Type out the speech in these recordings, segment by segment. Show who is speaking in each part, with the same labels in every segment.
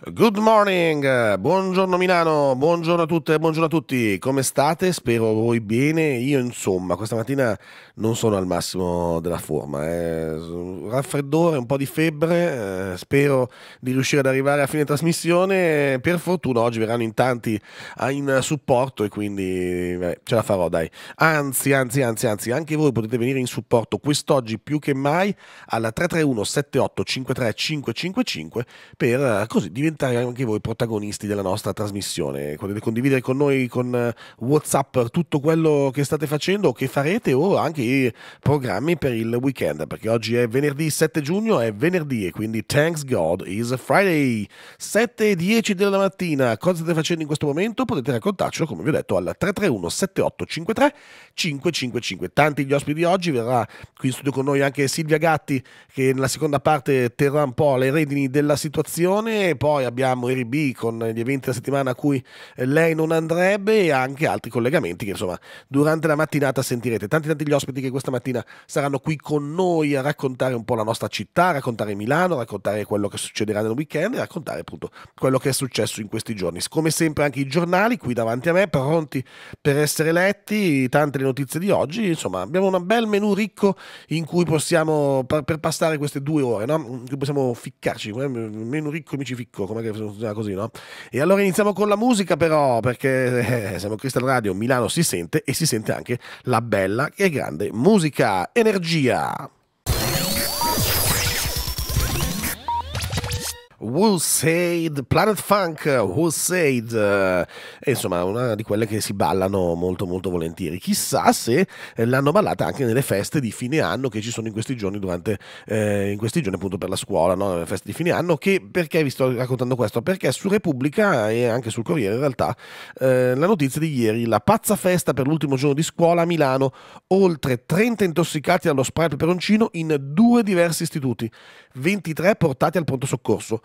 Speaker 1: Good morning, buongiorno Milano, buongiorno a tutte, buongiorno a tutti, come state? Spero voi bene, io insomma questa mattina non sono al massimo della forma, eh. raffreddore, un po' di febbre, eh, spero di riuscire ad arrivare a fine trasmissione, per fortuna oggi verranno in tanti in supporto e quindi beh, ce la farò dai, anzi anzi anzi anzi anche voi potete venire in supporto quest'oggi più che mai alla 331 78 53 555 per eh, così diventare diventare anche voi protagonisti della nostra trasmissione. Potete condividere con noi con eh, WhatsApp tutto quello che state facendo, che farete o anche i programmi per il weekend, perché oggi è venerdì 7 giugno, è venerdì e quindi thanks God is Friday. 7 e 10 della mattina, cosa state facendo in questo momento? Potete raccontarcelo, come vi ho detto, al 331 7853 555. Tanti gli ospiti di oggi, verrà qui in studio con noi anche Silvia Gatti che nella seconda parte terrà un po' le redini della situazione e poi poi abbiamo RB con gli eventi della settimana a cui eh, lei non andrebbe e anche altri collegamenti che insomma durante la mattinata sentirete. Tanti tanti gli ospiti che questa mattina saranno qui con noi a raccontare un po' la nostra città, raccontare Milano, raccontare quello che succederà nel weekend e raccontare appunto quello che è successo in questi giorni. Come sempre anche i giornali qui davanti a me pronti per essere letti, tante le notizie di oggi, insomma abbiamo un bel menu ricco in cui possiamo per, passare queste due ore, no? in cui possiamo ficcarci, eh, menù ricco mi ci ficco, com'è che funziona così, no? E allora iniziamo con la musica però, perché eh, siamo Crystal Radio, Milano si sente e si sente anche la bella e grande musica, energia. Who Said, Planet Funk, Who Said, eh, insomma una di quelle che si ballano molto molto volentieri. Chissà se eh, l'hanno ballata anche nelle feste di fine anno che ci sono in questi giorni, durante, eh, in questi giorni appunto per la scuola, no? le feste di fine anno, che perché vi sto raccontando questo? Perché su Repubblica e anche sul Corriere in realtà eh, la notizia di ieri, la pazza festa per l'ultimo giorno di scuola a Milano, oltre 30 intossicati dallo spray peperoncino in due diversi istituti, 23 portati al pronto soccorso.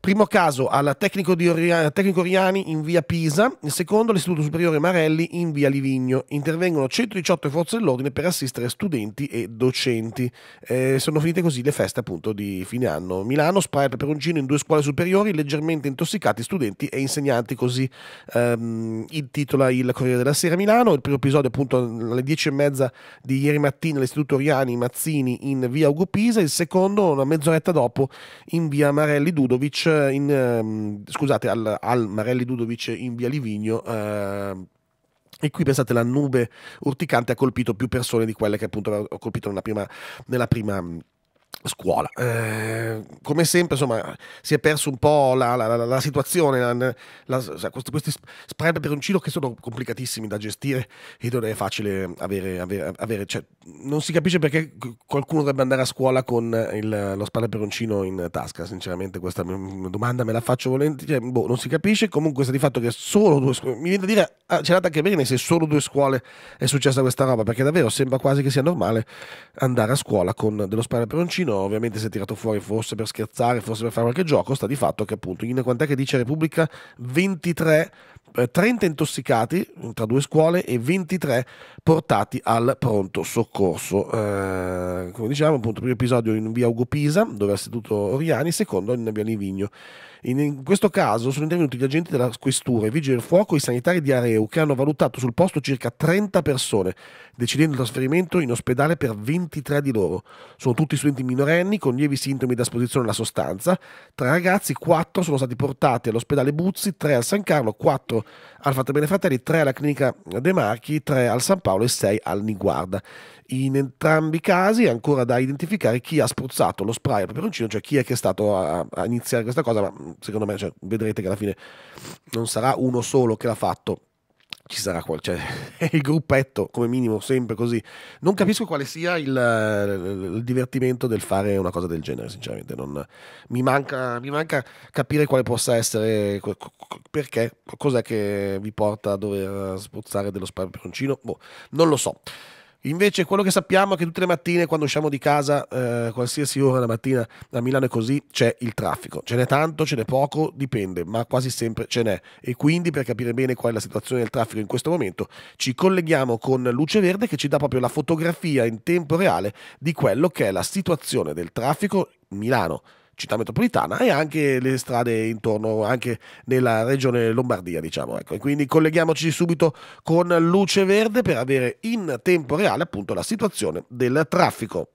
Speaker 1: Primo caso al Tecnico, Oriani, Tecnico Oriani in via Pisa, il secondo all'Istituto Superiore Marelli in via Livigno. Intervengono 118 forze dell'ordine per assistere studenti e docenti. Eh, sono finite così le feste appunto di fine anno. Milano, spray per peperoncino in due scuole superiori, leggermente intossicati studenti e insegnanti, così ehm, intitola il Corriere della Sera Milano. Il primo episodio appunto alle e mezza di ieri mattina all'Istituto Oriani Mazzini in via Ugo Pisa, il secondo una mezz'oretta dopo in via Marelli Dudovic eh, in, ehm, scusate, al, al, Marelli Dudovic in via Livigno. Ehm, e qui pensate la nube urticante ha colpito più persone di quelle che appunto ha colpito nella prima, nella prima scuola. Eh, come sempre, insomma, si è perso un po' la, la, la, la situazione, questi, questi, spread per uncino che sono complicatissimi da gestire e non è facile avere, avere, avere cioè, non si capisce perché qualcuno dovrebbe andare a scuola con il, lo spread per uncino in tasca, sinceramente questa domanda me la faccio volentieri, cioè, boh, non si capisce, comunque sta di fatto che solo due scuole, mi viene da dire, ah, c'è andata anche bene se solo due scuole è successa questa roba, perché davvero sembra quasi che sia normale andare a scuola con dello spread per uncino Martino, ovviamente si è tirato fuori forse per scherzare, forse per fare qualche gioco, sta di fatto che appunto in quant'è che dice Repubblica 23 30 eh, intossicati tra due scuole e 23 portati al pronto soccorso. Eh, come dicevamo appunto, primo episodio in via Ugo Pisa, dove ha seduto Oriani, secondo in via Livigno. In, questo caso sono intervenuti gli agenti della questura, i vigili del fuoco e i sanitari di Areu che hanno valutato sul posto circa 30 persone, decidendo il trasferimento in ospedale per 23 di loro. Sono tutti studenti minorenni con lievi sintomi di esposizione alla sostanza. Tra i ragazzi, 4 sono stati portati all'ospedale Buzzi, 3 al San Carlo, 4 al Fatabene Fratelli, 3 alla clinica De Marchi, 3 al San Paolo e 6 al Niguarda. In entrambi i casi è ancora da identificare chi ha spruzzato lo spray al peperoncino, cioè chi è che è stato a, a iniziare questa cosa, ma mm, secondo me cioè, vedrete che alla fine non sarà uno solo che l'ha fatto ci sarà qualche cioè, il gruppetto come minimo sempre così non capisco quale sia il, eh, il divertimento del fare una cosa del genere sinceramente non, mi, manca, mi, manca, capire quale possa essere perché cos'è che vi porta a dover spruzzare dello spray peperoncino boh, non lo so Invece quello che sappiamo è che tutte le mattine quando usciamo di casa, eh, qualsiasi ora la mattina a Milano è così, c'è il traffico. Ce n'è tanto, ce n'è poco, dipende, ma quasi sempre ce n'è. E quindi per capire bene qual è la situazione del traffico in questo momento, ci colleghiamo con Luce Verde che ci dà proprio la fotografia in tempo reale di quello che è la situazione del traffico Milano città metropolitana e anche le strade intorno, anche nella regione Lombardia, diciamo. Ecco. E quindi colleghiamoci subito con Luce Verde per avere in tempo reale appunto la situazione del traffico.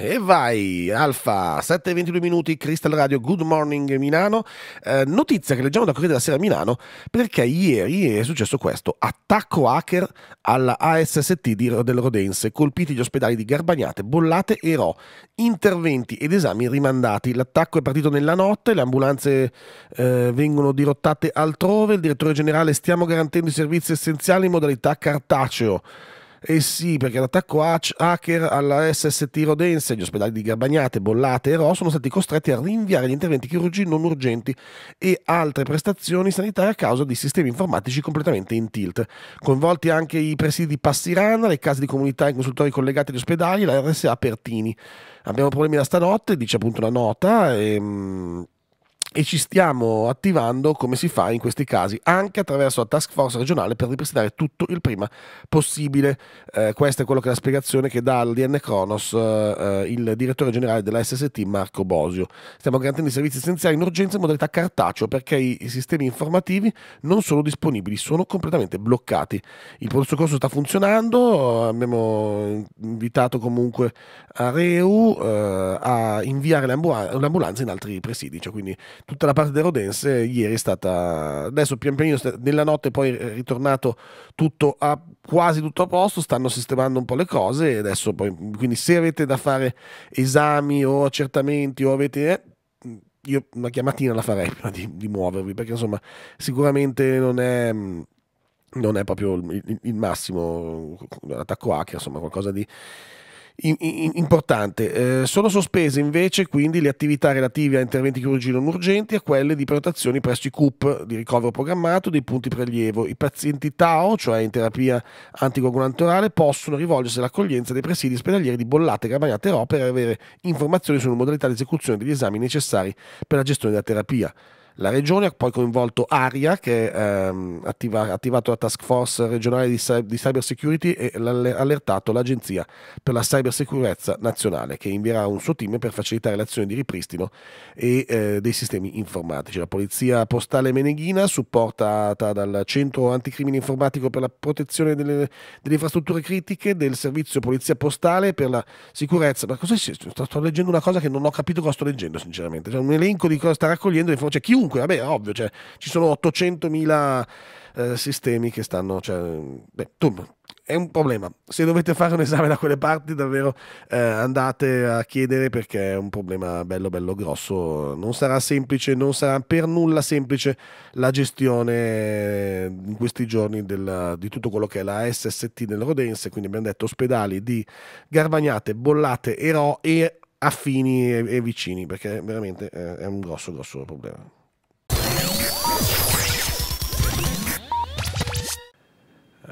Speaker 1: E vai, Alfa, 7.22 minuti, Crystal Radio, Good Morning Milano. Eh, notizia che leggiamo da Corriere della Sera a Milano, perché ieri è successo questo, attacco hacker alla ASST del Rodense, colpiti gli ospedali di Garbagnate, Bollate e Ro, interventi ed esami rimandati. L'attacco è partito nella notte, le ambulanze eh, vengono dirottate altrove, il direttore generale stiamo garantendo i servizi essenziali in modalità cartaceo. Eh sì, perché l'attacco hacker alla SST Rodense, gli ospedali di Garbagnate, Bollate e Ro sono stati costretti a rinviare gli interventi chirurgici non urgenti e altre prestazioni sanitarie a causa di sistemi informatici completamente in tilt. Coinvolti anche i presidi di Passirana, le case di comunità e i consultori collegati agli ospedali e la RSA Pertini. Abbiamo problemi da stanotte, dice appunto la nota. E, ehm, e ci stiamo attivando come si fa in questi casi anche attraverso la task force regionale per ripristinare tutto il prima possibile eh, questa è quello che è la spiegazione che dà al DN Kronos eh, eh, il direttore generale della SST Marco Bosio stiamo garantendo i servizi essenziali in urgenza in modalità cartaceo perché i sistemi informativi non sono disponibili sono completamente bloccati il prodotto soccorso sta funzionando abbiamo invitato comunque a Reu eh, a inviare l'ambulanza in altri presidi cioè quindi tutta la parte rodense eh, ieri è stata adesso pian pianino nella notte poi è eh, ritornato tutto a quasi tutto a posto stanno sistemando un po' le cose e adesso poi mm, quindi se avete da fare esami o accertamenti o avete eh, mm, io una chiamatina la farei prima di, di, muovervi perché insomma sicuramente non è mm, non è proprio il, il massimo l'attacco hacker insomma qualcosa di importante. Eh, sono sospese invece quindi le attività relative a interventi chirurgici non urgenti e quelle di prenotazioni presso i CUP di ricovero programmato dei punti prelievo. I pazienti TAO, cioè in terapia anticoagulante orale, possono rivolgersi all'accoglienza dei presidi ospedalieri di Bollate, Cabagnate e Ro per avere informazioni sulle modalità di esecuzione degli esami necessari per la gestione della terapia. La regione ha poi coinvolto ARIA, che ehm, ha ehm, attivato la task force regionale di, di cyber security e ha allertato l'Agenzia per la Cybersicurezza Nazionale, che invierà un suo team per facilitare l'azione di ripristino e, eh, dei sistemi informatici. La Polizia Postale Meneghina, supportata dal Centro Anticrimine Informatico per la protezione delle, delle infrastrutture critiche, del Servizio Polizia Postale per la sicurezza. Ma cosa sto, sto leggendo una cosa che non ho capito cosa sto leggendo, sinceramente. C'è un elenco di cosa sta raccogliendo, e cioè, chiunque comunque, vabbè, ovvio, cioè, ci sono 800.000 eh, sistemi che stanno... Cioè, beh, tu, è un problema. Se dovete fare un esame da quelle parti, davvero eh, andate a chiedere perché è un problema bello bello grosso. Non sarà semplice, non sarà per nulla semplice la gestione in questi giorni del, di tutto quello che è la SST del Rodense, quindi abbiamo detto ospedali di Garbagnate, Bollate, Ero e affini e, vicini, perché veramente eh, è un grosso grosso problema.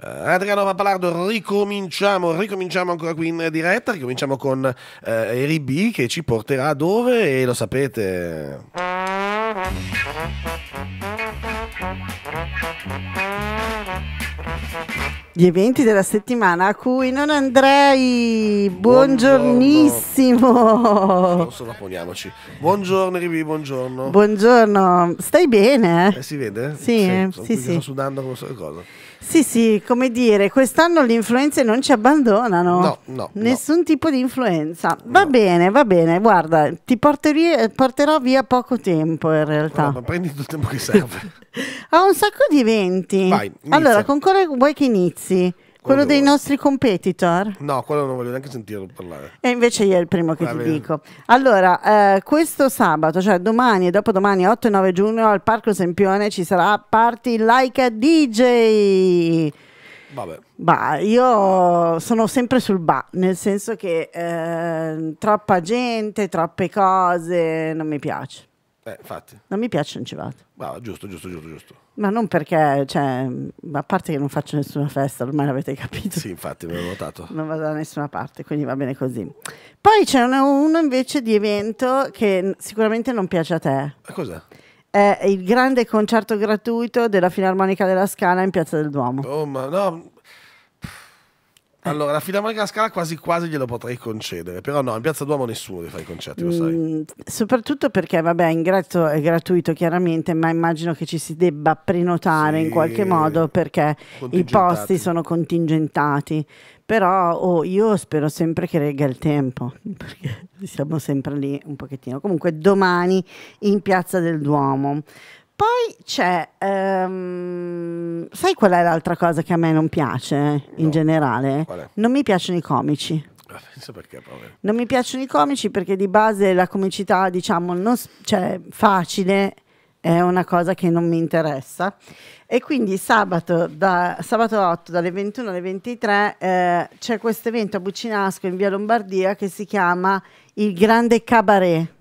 Speaker 1: Eh, Adriano Papalardo, ricominciamo, ricominciamo ancora qui in diretta, ricominciamo con eh, Eri B che ci porterà dove e lo sapete.
Speaker 2: Gli eventi della settimana a cui non andrei. Buongiornissimo. Buongiorno. Non sovrapponiamoci.
Speaker 1: Buongiorno Ribi, buongiorno.
Speaker 2: Buongiorno, stai bene? Eh, si
Speaker 1: vede? Sì, sì, eh? sì, sì. Sto sudando come cosa.
Speaker 2: Sì, sì, come dire, quest'anno le influenze non ci abbandonano. No, no. Nessun no. tipo di influenza. Va no. bene, va bene, guarda, ti porteri, porterò via poco tempo in realtà. No, ma
Speaker 1: prendi tutto il tempo che
Speaker 2: serve. Ho un sacco di eventi. Vai, allora, con quale vuoi che inizi? Quello dei nostri competitor?
Speaker 1: No, quello non voglio neanche sentirlo parlare.
Speaker 2: E invece io è il primo che Va ti bene. dico. Allora, eh, questo sabato, cioè domani e dopodomani, 8 e 9 giugno, al Parco Sempione ci sarà Party Like a DJ. Vabbè. Bah, io sono sempre sul ba, nel senso che eh, troppa gente, troppe cose, non mi piace. Eh, infatti. Non mi piace Encivate. Ah,
Speaker 1: giusto, giusto, giusto, giusto.
Speaker 2: Ma non perché, cioè, a parte che non faccio nessuna festa, ormai l'avete capito. Sì, infatti, l'ho notato. non vado da nessuna parte, quindi va bene così. Poi c'è uno invece di evento che sicuramente non piace a te. Ma eh, cos'è? È il grande concerto gratuito della Filarmonica della Scala in Piazza del Duomo.
Speaker 1: Oh, ma no, allora, la Filarmonica a Scala quasi quasi glielo potrei concedere, però no, in Piazza Duomo nessuno li fa i concerti, lo sai.
Speaker 2: Mm, soprattutto perché, vabbè, in ingresso è gratuito chiaramente, ma immagino che ci si debba prenotare sì, in qualche modo perché i posti sono contingentati. Però oh, io spero sempre che regga il tempo, perché siamo sempre lì un pochettino. Comunque domani in Piazza del Duomo poi c'è, um, sai qual è l'altra cosa che a me non piace eh, in no. generale? Non mi piacciono i comici. Ah, perché, non mi piacciono i comici perché di base la comicità, diciamo, non, cioè, facile è una cosa che non mi interessa. E quindi sabato, da, sabato 8 dalle 21 alle 23 eh, c'è questo evento a Buccinasco in via Lombardia che si chiama Il Grande Cabaret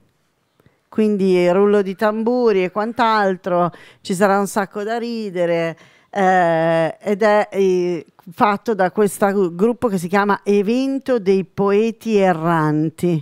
Speaker 2: quindi rullo di tamburi e quant'altro, ci sarà un sacco da ridere. Eh, ed è eh, fatto da questo gruppo che si chiama Evento dei Poeti Erranti.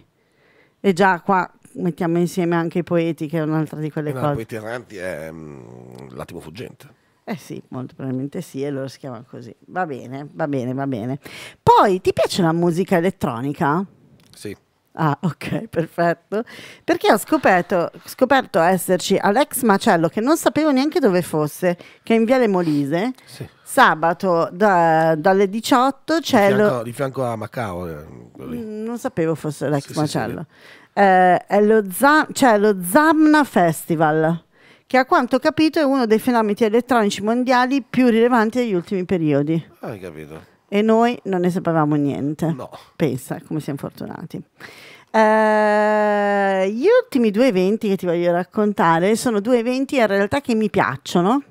Speaker 2: E già qua mettiamo insieme anche i poeti, che è un'altra di quelle eh, no, cose. I poeti
Speaker 1: erranti è um, l'attimo fuggente.
Speaker 2: Eh sì, molto probabilmente sì, e loro si chiamano così. Va bene, va bene, va bene. Poi, ti piace la musica elettronica? Sì. Ah, ok, perfetto. Perché ho scoperto, scoperto, esserci all'ex Macello, che non sapevo neanche dove fosse, che è in Viale Molise. Sì. Sabato da, dalle 18 c'è... Di fianco, lo...
Speaker 1: di fianco a Macao. Eh,
Speaker 2: mm, non sapevo fosse l'ex sì, Macello. Sì, eh, è lo Zam- c'è lo Zamna Festival, che a quanto ho capito è uno dei fenomeni elettronici mondiali più rilevanti degli ultimi periodi. Ah, hai capito e noi non ne sapevamo niente. No. Pensa come siamo fortunati. Uh, gli ultimi due eventi che ti voglio raccontare sono due eventi in realtà che mi piacciono,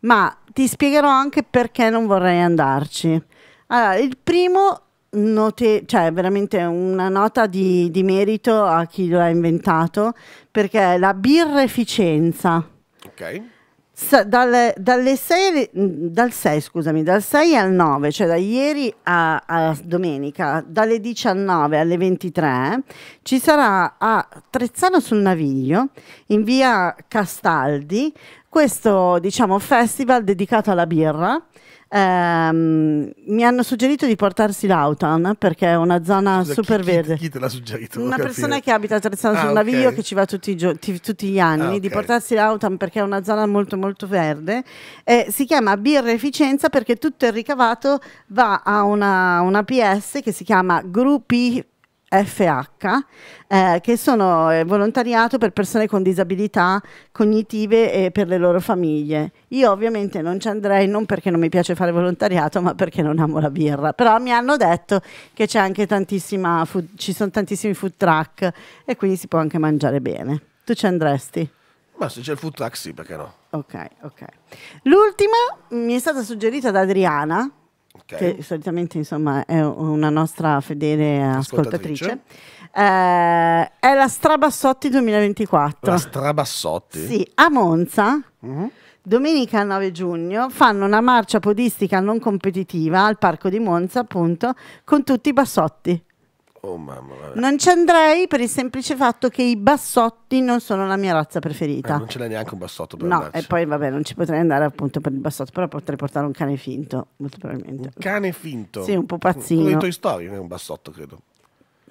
Speaker 2: ma ti spiegherò anche perché non vorrei andarci. Allora, il primo note, cioè veramente una nota di, di merito a chi lo ha inventato, perché è la birreficenza. Ok dalle, dalle 6, mm, dal 6, scusami, dal 6 al 9, cioè da ieri a, a domenica, dalle 19 alle 23, ci sarà a Trezzano sul Naviglio, in via Castaldi, questo diciamo, festival dedicato alla birra Ehm, mi hanno suggerito di portarsi l'Autan perché è una zona Scusa, super chi, verde. Chi, chi te l'ha suggerito? Una persona che abita a Trezzano ah, sul Naviglio okay. che ci va tutti, gio- ti- tutti gli anni, ah, okay. di portarsi l'Autan perché è una zona molto molto verde. Eh, si chiama Birra Efficienza perché tutto il ricavato va a una, una PS che si chiama Gruppi FH, eh, che sono eh, volontariato per persone con disabilità cognitive e per le loro famiglie. Io ovviamente non ci andrei non perché non mi piace fare volontariato, ma perché non amo la birra. Però mi hanno detto che c'è anche tantissima food, ci sono tantissimi food truck e quindi si può anche mangiare bene. Tu ci andresti?
Speaker 1: Ma se c'è il food truck sì, perché no?
Speaker 2: Ok, ok. L'ultima mi è stata suggerita da Adriana, okay. che solitamente insomma, è una nostra fedele ascoltatrice. ascoltatrice. Eh, è la Strabassotti 2024. La Strabassotti? Sì, a Monza. Mm-hmm. Domenica 9 giugno fanno una marcia podistica non competitiva al Parco di Monza, appunto, con tutti i bassotti. Oh mamma, Non ci andrei per il semplice fatto che i bassotti non sono la mia razza preferita. Eh, non ce n'è neanche un bassotto per No, andarci. e poi vabbè, non ci potrei andare appunto per il bassotto, però potrei portare un cane finto, molto probabilmente. Un cane finto? Sì, un po' pazzino. pupazzino. Un Toy
Speaker 1: Story, non è un bassotto, credo.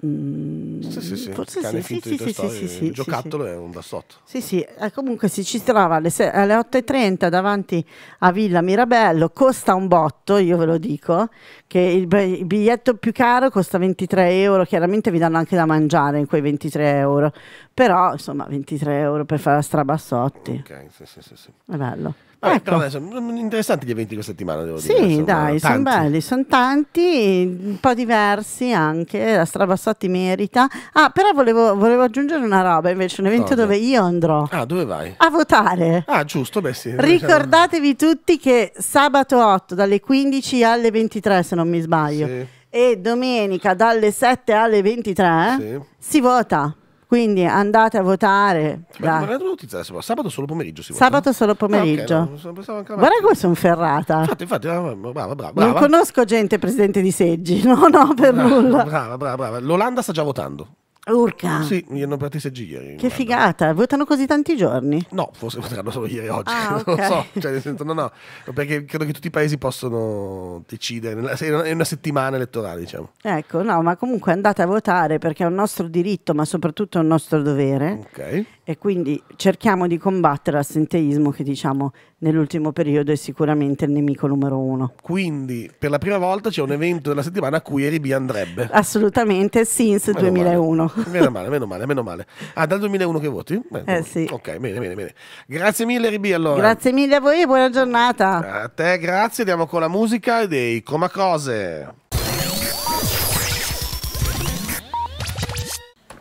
Speaker 2: Mm, sì, sì, sì. Forse cane sì, sì, sì, sì, sì, il
Speaker 1: giocattolo sì, è un bassotto.
Speaker 2: Sì, sì, eh, comunque si ci trova alle, se- alle 8.30 davanti a Villa Mirabello, costa un botto, io ve lo dico, che il, b- il, biglietto più caro costa 23 euro, chiaramente vi danno anche da mangiare in quei 23 euro, però insomma 23 euro per fare a strabassotti. Ok, sì, sì, sì. sì. È bello. Vabbè, ecco. adesso,
Speaker 1: interessanti gli eventi di questa settimana, devo sì, dire. Sì, dai, sono belli,
Speaker 2: sono tanti, un po' diversi anche, la Strabassotti merita. Ah, però volevo, volevo aggiungere una roba, invece, un evento Dove. dove io andrò. Ah, dove vai? A votare.
Speaker 1: Ah, giusto, beh sì. Ricordatevi
Speaker 2: tutti che sabato 8 dalle 15 alle 23, se non mi sbaglio. Sì e domenica dalle 7 alle 23 sì. si vota. Quindi andate a votare. Ma da...
Speaker 1: notizie, sabato solo pomeriggio si vota. Sabato solo pomeriggio. Ah, okay, no, Guarda come sono ferrata. Infatti, infatti, brava, ah, brava, brava. Non conosco
Speaker 2: gente presidente di seggi, no, no, per brava, nulla.
Speaker 1: Brava, brava, brava. L'Olanda sta già votando. Urca. Sì, mi hanno i seggi ieri. Che
Speaker 2: guarda. figata, votano così tanti giorni? No,
Speaker 1: forse voteranno solo ieri e oggi, ah, okay. non lo so, cioè, senso, no, no, perché credo che tutti i paesi possono decidere, è una settimana elettorale diciamo.
Speaker 2: Ecco, no, ma comunque andate a votare perché è un nostro diritto, ma soprattutto è un nostro dovere. Ok e quindi cerchiamo di combattere l'assenteismo che diciamo nell'ultimo periodo è sicuramente il nemico numero uno.
Speaker 1: Quindi per la prima volta c'è un evento della settimana a cui Eribi andrebbe.
Speaker 2: Assolutamente, since meno 2001. Male.
Speaker 1: Meno male, meno male, meno male. Ah, dal 2001 che voti? Beh, eh sì. Ok, bene, bene, bene. Grazie mille Eribi allora. Grazie mille a voi e buona giornata. A te grazie, andiamo con la musica dei Comacose.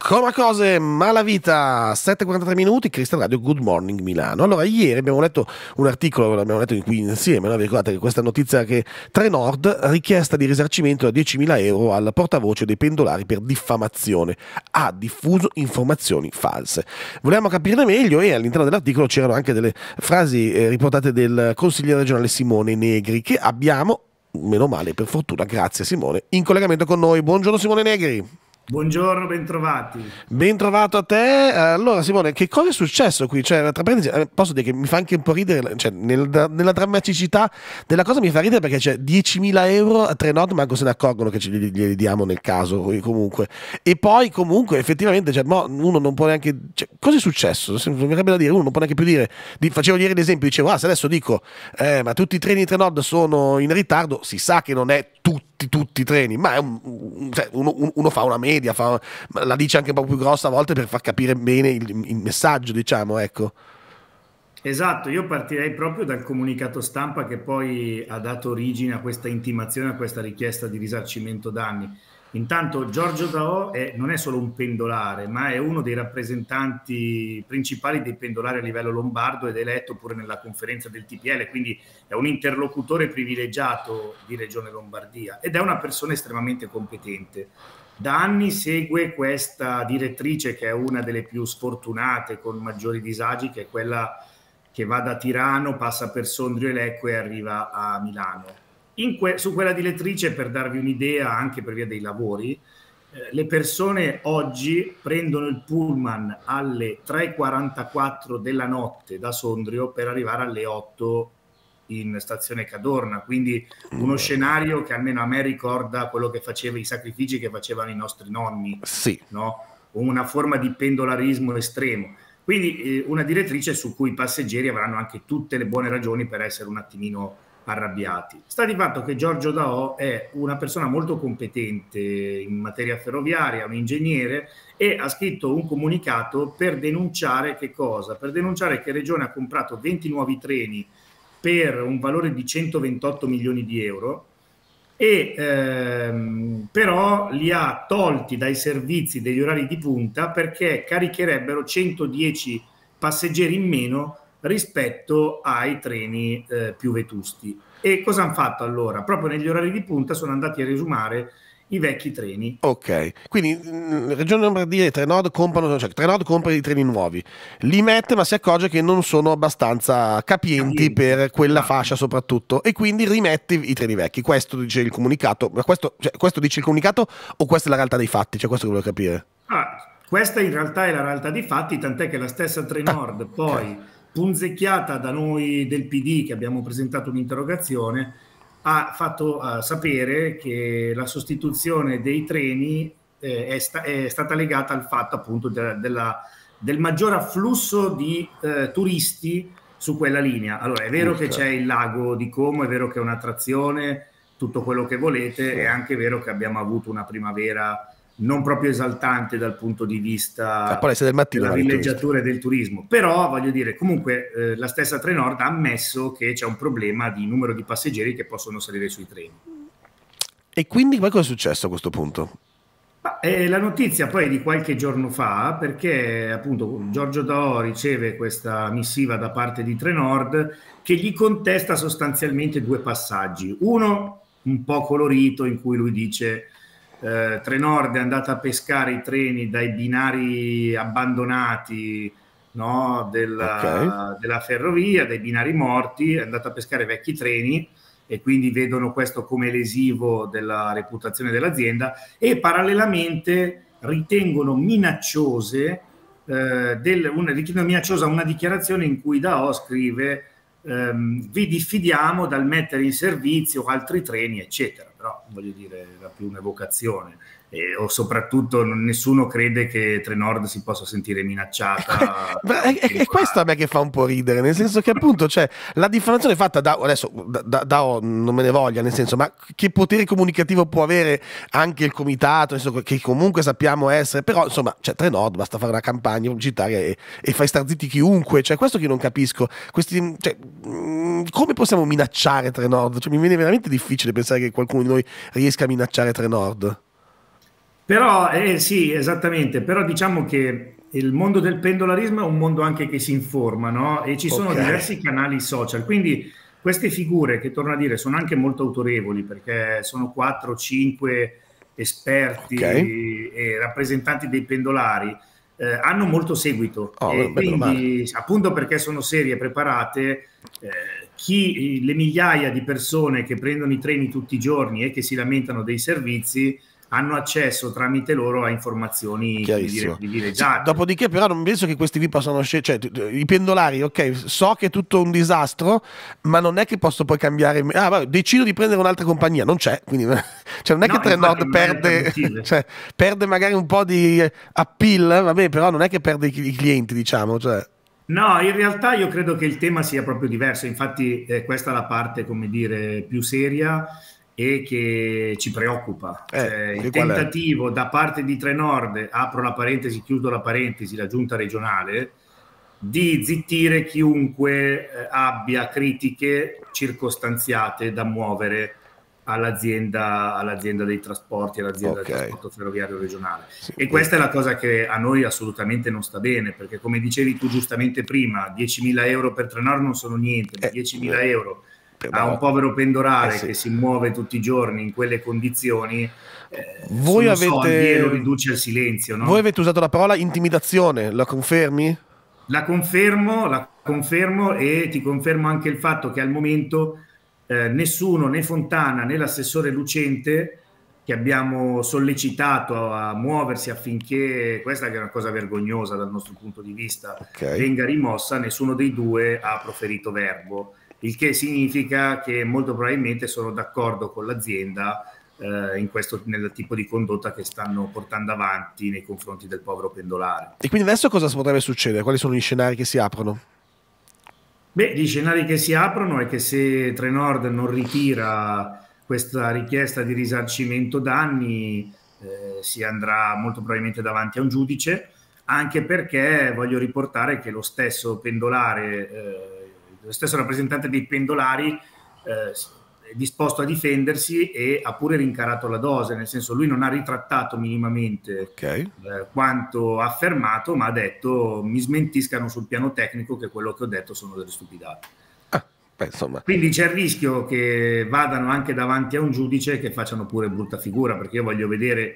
Speaker 1: Ancora cose, malavita, 7.43 minuti, Cristian Radio, Good Morning Milano. Allora, ieri abbiamo letto un articolo, l'abbiamo letto qui insieme, no? vi ricordate che questa notizia che Trenord, richiesta di risarcimento da 10.000 euro al portavoce dei pendolari per diffamazione, ha diffuso informazioni false. Volevamo capirne meglio e all'interno dell'articolo c'erano anche delle frasi eh, riportate del consigliere regionale Simone Negri che abbiamo, meno male per fortuna, grazie Simone, in collegamento con noi. Buongiorno Simone Negri.
Speaker 3: Buongiorno, bentrovati.
Speaker 1: Bentrovato a te. Allora, Simone, che cosa è successo qui? Cioè, eh, posso dire che mi fa anche un po' ridere, cioè, nel, nella drammaticità della cosa mi fa ridere perché c'è 10.000 euro a Trenord, manco se ne accorgono che glieli, glieli diamo nel caso, eh, comunque. E poi, comunque, effettivamente, cioè, mo, uno non può neanche... Cioè, cosa è successo? Mi verrebbe da dire, uno non può neanche più dire... facevo ieri l'esempio, dicevo, ah, se adesso dico, eh, ma tutti i treni di Trenord sono in ritardo, si sa che non è tutti, tutti i treni, ma un, cioè, uno, uno, fa una media, fa, la dice anche un po' più grossa a volte per far capire bene il, il messaggio, diciamo, ecco.
Speaker 3: Esatto, io partirei proprio dal comunicato stampa che poi ha dato origine a questa intimazione, a questa richiesta di risarcimento danni. Intanto Giorgio Dao è, non è solo un pendolare, ma è uno dei rappresentanti principali dei pendolari a livello lombardo ed eletto pure nella conferenza del TPL, quindi è un interlocutore privilegiato di Regione Lombardia ed è una persona estremamente competente. Da anni segue questa direttrice che è una delle più sfortunate con maggiori disagi, che è quella che va da Tirano, passa per Sondrio e Lecco e arriva a Milano que- su quella di per darvi un'idea anche per via dei lavori, eh, le persone oggi prendono il pullman alle 3.44 della notte da Sondrio per arrivare alle 8 in stazione Cadorna, quindi uno mm. scenario che almeno a me ricorda quello che faceva, i sacrifici che facevano i nostri nonni, sì. no? una forma di pendolarismo estremo. Quindi eh, una direttrice su cui i passeggeri avranno anche tutte le buone ragioni per essere un attimino arrabbiati. Sta di fatto che Giorgio Dao è una persona molto competente in materia ferroviaria, un ingegnere, e ha scritto un comunicato per denunciare che cosa? Per denunciare che Regione ha comprato 20 nuovi treni per un valore di 128 milioni di euro e ehm, però li ha tolti dai servizi degli orari di punta perché caricherebbero 110 passeggeri in meno rispetto ai treni eh, più vetusti. E cosa hanno fatto allora? Proprio negli orari di punta sono andati a resumare i vecchi treni.
Speaker 1: Ok, quindi mh, mm, Regione Lombardia e Trenord comprano, cioè Trenord compra i treni nuovi, li mette ma si accorge che non sono abbastanza capienti, capienti. per quella esatto. fascia soprattutto e quindi rimette i treni vecchi. Questo dice il comunicato, ma questo, cioè, questo dice il comunicato o questa è la realtà dei fatti? Cioè questo che voglio capire.
Speaker 3: Ah, questa in realtà è la realtà dei fatti, tant'è che la stessa Trenord ah, poi... Okay punzecchiata da noi del PD che abbiamo presentato un'interrogazione, ha fatto uh, sapere che la sostituzione dei treni eh, è, sta- è, stata legata al fatto appunto de- della, del maggior afflusso di eh, turisti su quella linea. Allora è vero Giusto. Mm, che certo. c'è il lago di Como, è vero che è un'attrazione, tutto quello che volete, sì. è anche vero che abbiamo avuto una primavera non proprio esaltante dal punto di vista del mattino, della villeggiatura e del turismo. Però voglio dire, comunque eh, la stessa Trenord ha ammesso che c'è un problema di numero di passeggeri che possono salire sui treni.
Speaker 1: E quindi poi cosa è successo a questo punto?
Speaker 3: Ma, eh, la notizia poi è di qualche giorno fa, perché appunto Giorgio Dao riceve questa missiva da parte di Trenord che gli contesta sostanzialmente due passaggi. Uno un po' colorito in cui lui dice eh, Trenord è andata a pescare i treni dai binari abbandonati no, della, okay. della, ferrovia, dai binari morti, è andata a pescare vecchi treni e quindi vedono questo come lesivo della reputazione dell'azienda e parallelamente ritengono minacciose eh, del, una, richiedono minacciosa una dichiarazione in cui Dao scrive ehm, vi diffidiamo dal mettere in servizio altri treni eccetera però voglio dire era più un'evocazione eh, o soprattutto nessuno crede che Trenord si possa sentire minacciata.
Speaker 1: è, e questo a me che fa un po' ridere, nel senso che appunto cioè, la diffamazione fatta da, adesso da, da oh, non me ne voglia, nel senso, ma che potere comunicativo può avere anche il comitato, nel senso, che comunque sappiamo essere, però insomma, cioè, Trenord basta fare una campagna pubblicitaria e, e fai star zitti chiunque, cioè questo che io non capisco, questi, cioè, mhmm, come possiamo minacciare Trenord? Cioè, mi viene veramente difficile pensare che qualcuno di noi riesca a minacciare Trenord.
Speaker 3: Però eh, eh, sì, esattamente, però diciamo che il mondo del pendolarismo è un mondo anche che si informa, no? E ci sono okay. diversi canali social, quindi queste figure che torno a dire sono anche molto autorevoli perché sono 4-5 esperti okay. e rappresentanti dei pendolari, eh, hanno molto seguito. Oh, e quindi, male. appunto perché sono serie preparate, eh, chi, le migliaia di persone che prendono i treni tutti i giorni e che si lamentano dei servizi hanno accesso tramite loro a informazioni privilegiate. Dire, sì,
Speaker 1: dopodiché, però, non penso che questi qui possano scegliere. Cioè, i pendolari, ok, so che è tutto un disastro, ma non è che posso poi cambiare. Ah, vabbè, decido di prendere un'altra compagnia, non c'è. Quindi, cioè, non è no, che Trenord perde, cioè, perde magari un po' di eh, appeal, vabbè, però non è che perde i clienti, diciamo. Cioè.
Speaker 3: No, in realtà io credo che il tema sia proprio diverso, infatti eh, questa è la parte, come dire, più seria e che ci preoccupa. Eh, cioè, il tentativo da parte di Trenord, apro la parentesi, chiudo la parentesi, la giunta regionale, di zittire chiunque eh, abbia critiche circostanziate da muovere all'azienda, all'azienda dei trasporti, all'azienda okay. del trasporto ferroviario regionale. Sì, e questa è la cosa che a noi assolutamente non sta bene, perché come dicevi tu giustamente prima, 10.000 euro per Trenord non sono niente, eh, 10.000 eh. euro a ah, un povero pendolare eh sì. che si muove tutti i giorni in quelle condizioni eh, voi avete soldi riduce il silenzio no? voi avete usato la parola intimidazione la confermi? La confermo, la confermo e ti confermo anche il fatto che al momento eh, nessuno, né Fontana né l'assessore Lucente che abbiamo sollecitato a muoversi affinché questa che è una cosa vergognosa dal nostro punto di vista okay. venga rimossa, nessuno dei due ha proferito verbo il che significa che molto probabilmente sono d'accordo con l'azienda eh, in questo, nel tipo di condotta che stanno portando avanti nei confronti del povero pendolare.
Speaker 1: E quindi adesso cosa potrebbe succedere? Quali sono gli scenari che si aprono?
Speaker 3: Beh, gli scenari che si aprono è che se Trenord non ritira questa richiesta di risarcimento danni, eh, si andrà molto probabilmente davanti a un giudice, anche perché voglio riportare che lo stesso pendolare eh, lo stesso rappresentante dei pendolari eh, è disposto a difendersi e ha pure rincarato la dose, nel senso lui non ha ritrattato minimamente okay. eh, quanto affermato, ma ha detto mi smentiscano sul piano tecnico che quello che ho detto sono delle stupidate.
Speaker 1: Ah, Quindi
Speaker 3: c'è il rischio che vadano anche davanti a un giudice e che facciano pure brutta figura, perché io voglio vedere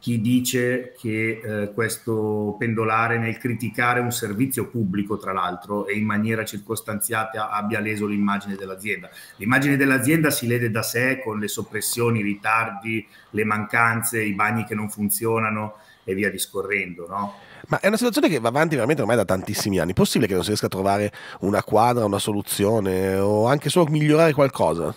Speaker 3: chi dice che eh, questo pendolare nel criticare un servizio pubblico, tra l'altro, e in maniera circostanziata abbia leso l'immagine dell'azienda. L'immagine dell'azienda si lede da sé con le soppressioni, i ritardi, le mancanze, i bagni che non funzionano e via discorrendo, no? Ma
Speaker 1: è una situazione che va avanti veramente ormai da tantissimi anni. Possibile che non si riesca a trovare una quadra, una soluzione o anche solo migliorare qualcosa?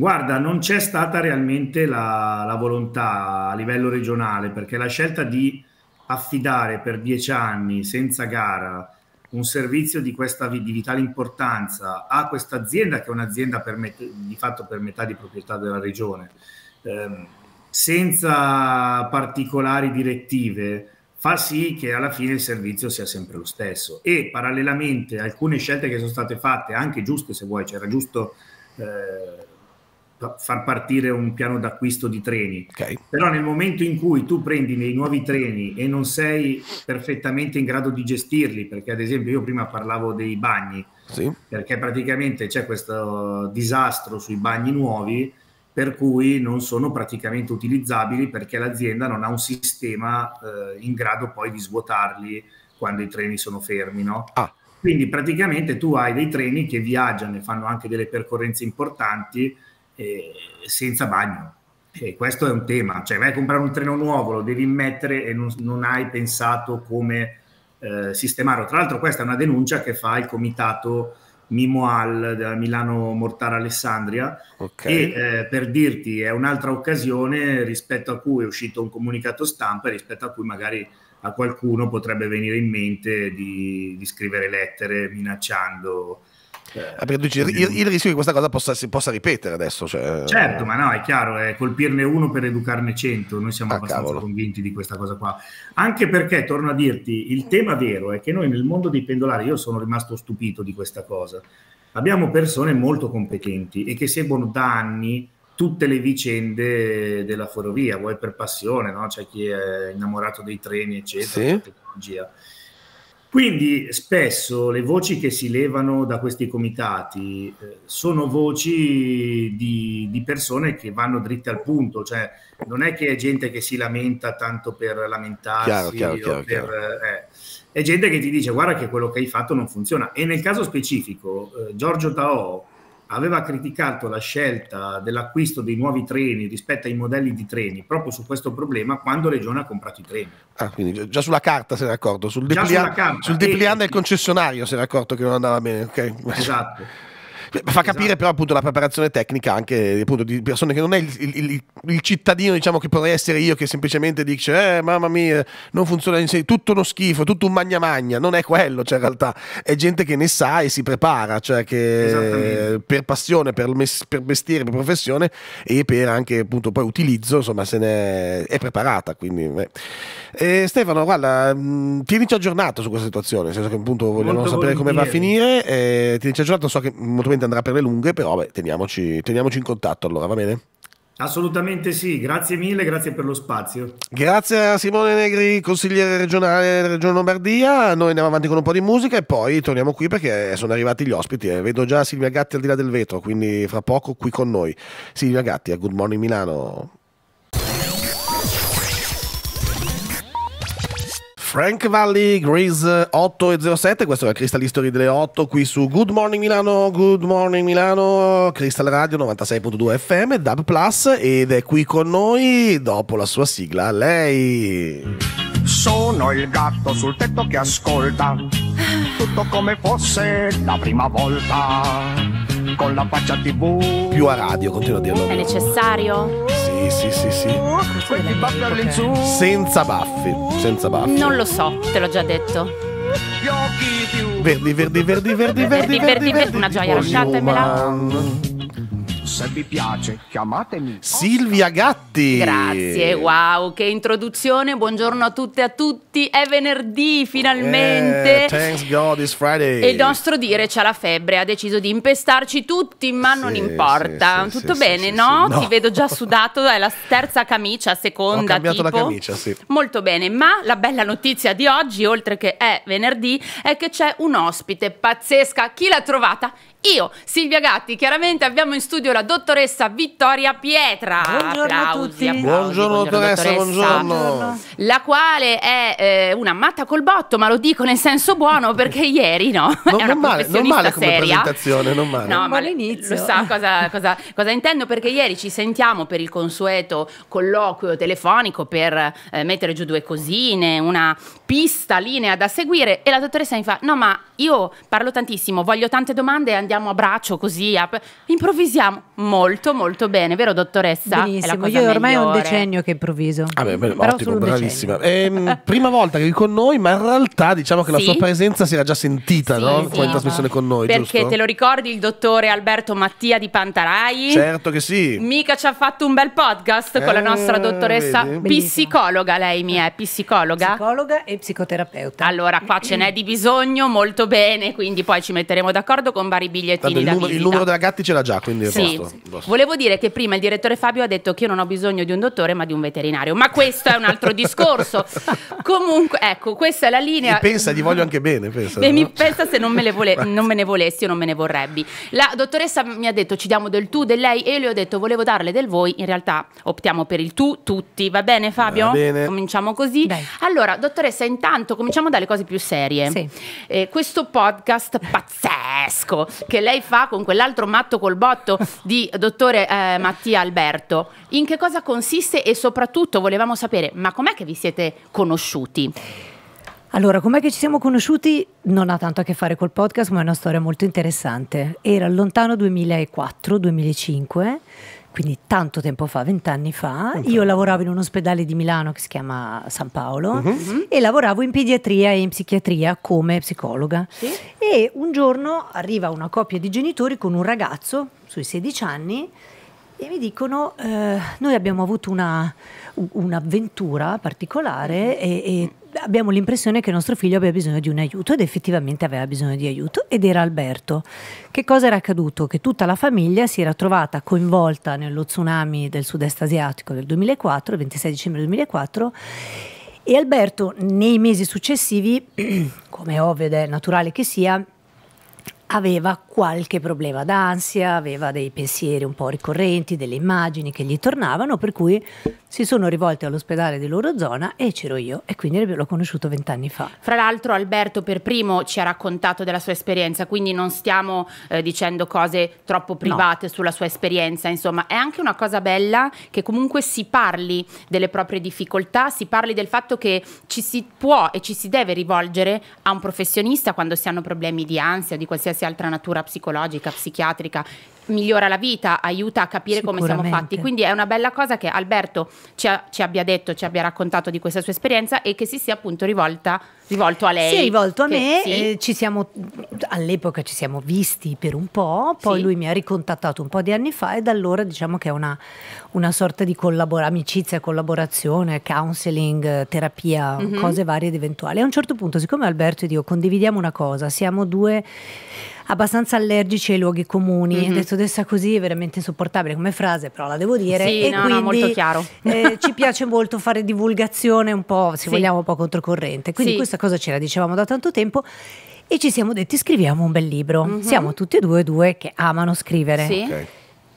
Speaker 3: Guarda, non c'è stata realmente la, la volontà a livello regionale perché la scelta di affidare per dieci anni senza gara un servizio di, questa, di vitale importanza a questa azienda, che è un'azienda met- di fatto per metà di proprietà della regione, ehm, senza particolari direttive, fa sì che alla fine il servizio sia sempre lo stesso. E parallelamente alcune scelte che sono state fatte, anche giuste se vuoi, c'era cioè giusto eh, far partire un piano d'acquisto di treni. Okay. Però nel momento in cui tu prendi dei nuovi treni e non sei perfettamente in grado di gestirli, perché ad esempio io prima parlavo dei bagni, sì. perché praticamente c'è questo disastro sui bagni nuovi per cui non sono praticamente utilizzabili perché l'azienda non ha un sistema eh, in grado poi di svuotarli quando i treni sono fermi. No? Ah. Quindi praticamente tu hai dei treni che viaggiano e fanno anche delle percorrenze importanti, eh, senza bagno. E questo è un tema, cioè vai a comprare un treno nuovo, lo devi mettere e non, non hai pensato come eh, sistemarlo. Tra l'altro questa è una denuncia che fa il comitato Mimo Al della Milano Mortara Alessandria okay. e eh, per dirti è un'altra occasione rispetto a cui è uscito un comunicato stampa rispetto a cui magari a qualcuno potrebbe venire in mente di, di scrivere lettere minacciando Ah, dici, il, il,
Speaker 1: rischio che questa cosa possa, si possa ripetere adesso. Cioè... Certo,
Speaker 3: ma no, è chiaro, è colpirne uno per educarne cento, noi siamo ah, abbastanza cavolo. convinti di questa cosa qua. Anche perché, torno a dirti, il tema vero è che noi nel mondo dei pendolari, io sono rimasto stupito di questa cosa, abbiamo persone molto competenti e che seguono da anni tutte le vicende della ferrovia, vuoi per passione, no? c'è chi è innamorato dei treni, eccetera, sì. tecnologia. Quindi spesso le voci che si levano da questi comitati eh, sono voci di, di, persone che vanno dritte al punto, cioè non è che è gente che si lamenta tanto per lamentarsi, chiaro, chiaro, chiaro, per, eh, è gente che ti dice guarda che quello che hai fatto non funziona. E nel caso specifico eh, Giorgio Tao aveva criticato la scelta dell'acquisto dei nuovi treni rispetto ai modelli di treni proprio su questo problema quando Regione ha comprato i treni. Ah, quindi già sulla carta se ne è accorto, sul depliant
Speaker 1: del concessionario se ne è accorto che non andava bene. Okay. Esatto. Fa capire esatto. però appunto la preparazione tecnica anche appunto di persone che non è il, il, il, il cittadino diciamo che potrei essere io che semplicemente dice eh, mamma mia non funziona in sé, tutto uno schifo, tutto un magna magna, non è quello cioè in realtà è gente che ne sa e si prepara cioè che per passione, per, mes- per mestiere, per professione e per anche appunto poi utilizzo insomma se ne è preparata quindi... Beh. Eh, Stefano, guarda, mh, mm, tienici aggiornato su questa situazione, nel senso che appunto vogliamo molto sapere come va a finire. Eh, tienici aggiornato, so che molto probabilmente andrà per le lunghe, però beh, teniamoci, teniamoci in contatto allora, va bene?
Speaker 3: Assolutamente sì, grazie mille, grazie per lo spazio.
Speaker 1: Grazie a Simone Negri, consigliere regionale della Regione Lombardia. Noi andiamo avanti con un po' di musica e poi torniamo qui perché sono arrivati gli ospiti. Eh. Vedo già Silvia Gatti al di là del vetro, quindi fra poco qui con noi. Silvia Gatti a Good Morning Milano. Frank Valli, Grease 807, questo è Crystal History delle 8 qui su Good Morning Milano, Good Morning Milano, Crystal Radio 96.2 FM, Dub Plus ed è qui con noi dopo la sua sigla lei.
Speaker 3: Sono il gatto sul tetto che ascolta, tutto come fosse la prima volta,
Speaker 1: con la faccia tv. Più a radio, continua a dirlo. È
Speaker 4: necessario? Sì, sì, sì, Quindi baffi all'insù.
Speaker 1: Senza baffi, senza baffi. Non
Speaker 4: lo so, te l'ho già detto.
Speaker 1: Verdi, verdi, verdi, verdi, verdi, verdi, verdi, verdi, verdi,
Speaker 4: verdi una gioia,
Speaker 1: lasciatemela
Speaker 3: se vi piace chiamatemi
Speaker 1: Silvia Gatti. Grazie,
Speaker 4: wow, che introduzione. Buongiorno a tutte e a tutti. È venerdì finalmente. Yeah, thanks
Speaker 1: God it's Friday. E il nostro
Speaker 4: dire c'ha la febbre, ha deciso di impestarci tutti, ma sì, non importa. Sì, sì, Tutto bene, no? no? Ti vedo già sudato, è la terza camicia, seconda Ho cambiato tipo. la camicia, sì. Molto bene, ma la bella notizia di oggi, oltre che è venerdì, è che c'è un ospite pazzesca. Chi l'ha trovata? Io, Silvia Gatti, chiaramente abbiamo in studio la dottoressa Vittoria Pietra. Buongiorno applausi, a
Speaker 1: tutti. Applausi, buongiorno, buongiorno dottoressa, dottoressa, buongiorno.
Speaker 4: La quale è eh, una matta col botto, ma lo dico nel senso buono perché ieri, no? Non, è non male, non male come seria. presentazione, non male. No, non ma l'inizio. Lo sa cosa, cosa, cosa, intendo perché ieri ci sentiamo per il consueto colloquio telefonico per eh, mettere giù due cosine, una pista, linea da seguire e la dottoressa mi fa "No, ma io parlo tantissimo, voglio tante domande e andiamo a braccio così, a... improvvisiamo molto molto bene, vero dottoressa? Benissimo, io
Speaker 1: ormai migliore. è un decennio
Speaker 5: che improvviso. Ah
Speaker 1: beh, beh, ottimo, bravissima. Ehm, prima volta che è con noi, ma in realtà diciamo che sì? la sua presenza si era già sentita, sì, no? Sì, Qua in trasmissione con noi, Perché giusto? te lo
Speaker 5: ricordi
Speaker 4: il dottore Alberto Mattia di Pantarai? Certo che sì. Mica ci ha fatto un bel podcast eh, con la nostra eh, dottoressa psicologa, lei mi è psicologa. Psicologa e psicoterapeuta. Allora, qua ce n'è di bisogno, molto bene, quindi poi ci metteremo d'accordo con vari bigliettini Tanto il, da numero, il numero
Speaker 1: della Gatti ce l'ha già, quindi sì. Posto, posto.
Speaker 4: Volevo dire che prima il direttore Fabio ha detto che io non ho bisogno di un dottore, ma di un veterinario. Ma questo è un altro discorso. Comunque, ecco, questa è la linea. E pensa, gli voglio anche
Speaker 1: bene. Pensa, e no? mi
Speaker 4: pensa se non me, le vole... non me ne volessi o non me ne vorrebbi. La dottoressa mi ha detto ci diamo del tu, del lei, e io le ho detto volevo darle del voi. In realtà optiamo per il tu, tutti. Va bene, Fabio? Va bene. Cominciamo così. Dai. Allora, dottoressa, intanto cominciamo dalle cose più serie. Sì. Eh, questo podcast pazzesco che lei fa con quell'altro matto col botto di dottore eh, Mattia Alberto, in che cosa consiste e soprattutto volevamo sapere, ma com'è che vi siete conosciuti?
Speaker 5: Allora, com'è che ci siamo conosciuti? Non ha tanto a che fare col podcast, ma è una storia molto interessante. Era lontano 2004-2005 quindi tanto tempo fa, vent'anni fa, okay. io lavoravo in un ospedale di Milano che si chiama San Paolo uh mhm. -huh. e lavoravo in pediatria e in psichiatria come psicologa. Sì. E un giorno arriva una coppia di genitori con un ragazzo sui 16 anni e mi dicono eh, noi abbiamo avuto un'avventura un particolare e, e abbiamo l'impressione che nostro figlio abbia bisogno di un aiuto ed effettivamente aveva bisogno di aiuto ed era Alberto. Che cosa era accaduto? Che tutta la famiglia si era trovata coinvolta nello tsunami del sud-est asiatico del 2004, il 26 dicembre 2004 e Alberto nei mesi successivi, come ovvio ed è naturale che sia, aveva qualche problema d'ansia, aveva dei pensieri un po' ricorrenti, delle immagini che gli tornavano, per cui si sono rivolti all'ospedale di loro zona e c'ero io e quindi l'ho conosciuto vent'anni fa.
Speaker 4: Fra l'altro Alberto per primo ci ha raccontato della sua esperienza, quindi non stiamo eh, dicendo cose troppo private no. sulla sua esperienza, insomma è anche una cosa bella che comunque si parli delle proprie difficoltà, si parli del fatto che ci si può e ci si deve rivolgere a un professionista quando si hanno problemi di ansia, di qualsiasi qualsiasi altra natura psicologica, psichiatrica, migliora la vita, aiuta a capire come siamo fatti. Quindi è una bella cosa che Alberto ci, ha, ci, abbia detto, ci abbia raccontato di questa sua esperienza e che si sia appunto rivolta, rivolto a lei. Si è rivolto a che, me, sì. eh,
Speaker 5: ci siamo, all'epoca ci siamo visti per un po', poi sì. lui mi ha ricontattato un po' di anni fa e da allora diciamo che è una, una sorta di collabor- amicizia, collaborazione, counseling, terapia, mm -hmm. cose varie ed eventuali. A un certo punto, siccome Alberto ed io condividiamo una cosa, siamo due abbastanza allergici ai luoghi comuni. Mm -hmm. detto adesso così è veramente insopportabile come frase, però la devo dire. Sì, e no, quindi, no, molto chiaro. Eh, ci piace molto fare divulgazione un po', se sì. vogliamo, un po' controcorrente. Quindi sì. questa cosa ce la dicevamo da tanto tempo e ci siamo detti scriviamo un bel libro. Mm -hmm. Siamo tutti e due due che amano scrivere. Sì. Okay.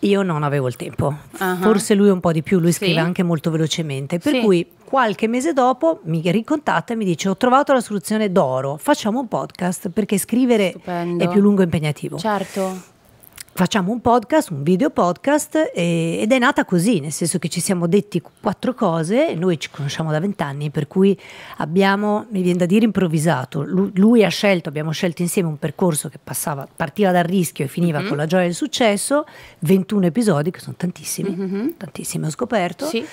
Speaker 5: Io non avevo il tempo, uh -huh. forse lui un po' di più, lui scrive anche molto velocemente, per cui qualche mese dopo mi ricontatta e mi dice ho trovato la soluzione d'oro, facciamo un podcast perché scrivere Stupendo. è più lungo e impegnativo.
Speaker 4: Certo
Speaker 5: facciamo un podcast, un video podcast e, ed è nata così, nel senso che ci siamo detti quattro cose, noi ci conosciamo da vent'anni, per cui abbiamo, mi viene da dire, improvvisato. Lui, lui, ha scelto, abbiamo scelto insieme un percorso che passava, partiva dal rischio e finiva mm -hmm. con la gioia del successo, 21 episodi che sono tantissimi, mm -hmm. tantissimi ho scoperto. Sì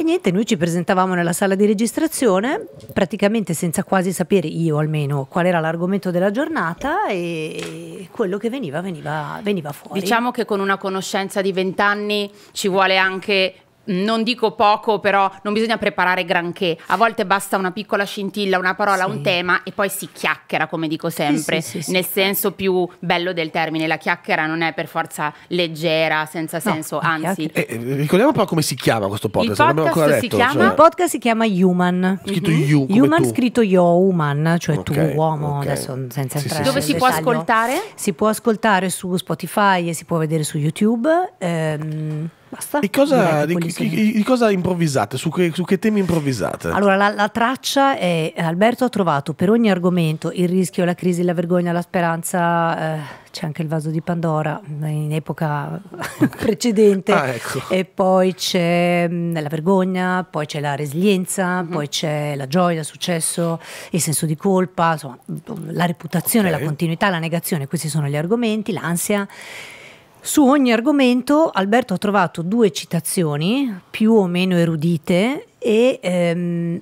Speaker 5: e niente, noi ci presentavamo nella sala di registrazione, praticamente senza quasi sapere, io almeno, qual era l'argomento della giornata e quello che veniva, veniva, veniva fuori. Diciamo
Speaker 4: che con una conoscenza di vent'anni ci vuole anche non dico poco, però non bisogna preparare granché. A volte basta una piccola scintilla, una parola, sì. un tema e poi si chiacchiera, come dico sempre, sì, sì, nel senso più bello del termine. La chiacchiera non è per forza leggera, senza no, senso, anzi. Eh,
Speaker 1: eh, ricordiamo un po' come si chiama questo podcast. Il podcast, si, detto, chiama... Cioè... Il
Speaker 5: podcast si chiama Human. Scritto mm-hmm. you, human tu. scritto Yo human, cioè okay, tu uomo, okay. adesso senza entrare Dove si può ascoltare? Si può ascoltare su Spotify e si può vedere su YouTube. Ehm Basta. Di cosa, di, di,
Speaker 1: di cosa improvvisate? Su che, su che, temi improvvisate? Allora,
Speaker 5: la, la, traccia è Alberto ha trovato per ogni argomento il rischio, la crisi, la vergogna, la speranza. Eh, c'è anche il vaso di Pandora eh, in epoca precedente. Ah, ecco. E poi c'è mm, la vergogna, poi c'è la resilienza, mm -hmm. poi c'è la gioia, il successo, il senso di colpa, insomma, la reputazione, okay. la continuità, la negazione. Questi sono gli argomenti, l'ansia. Su ogni argomento Alberto ha trovato due citazioni più o meno erudite e, ehm,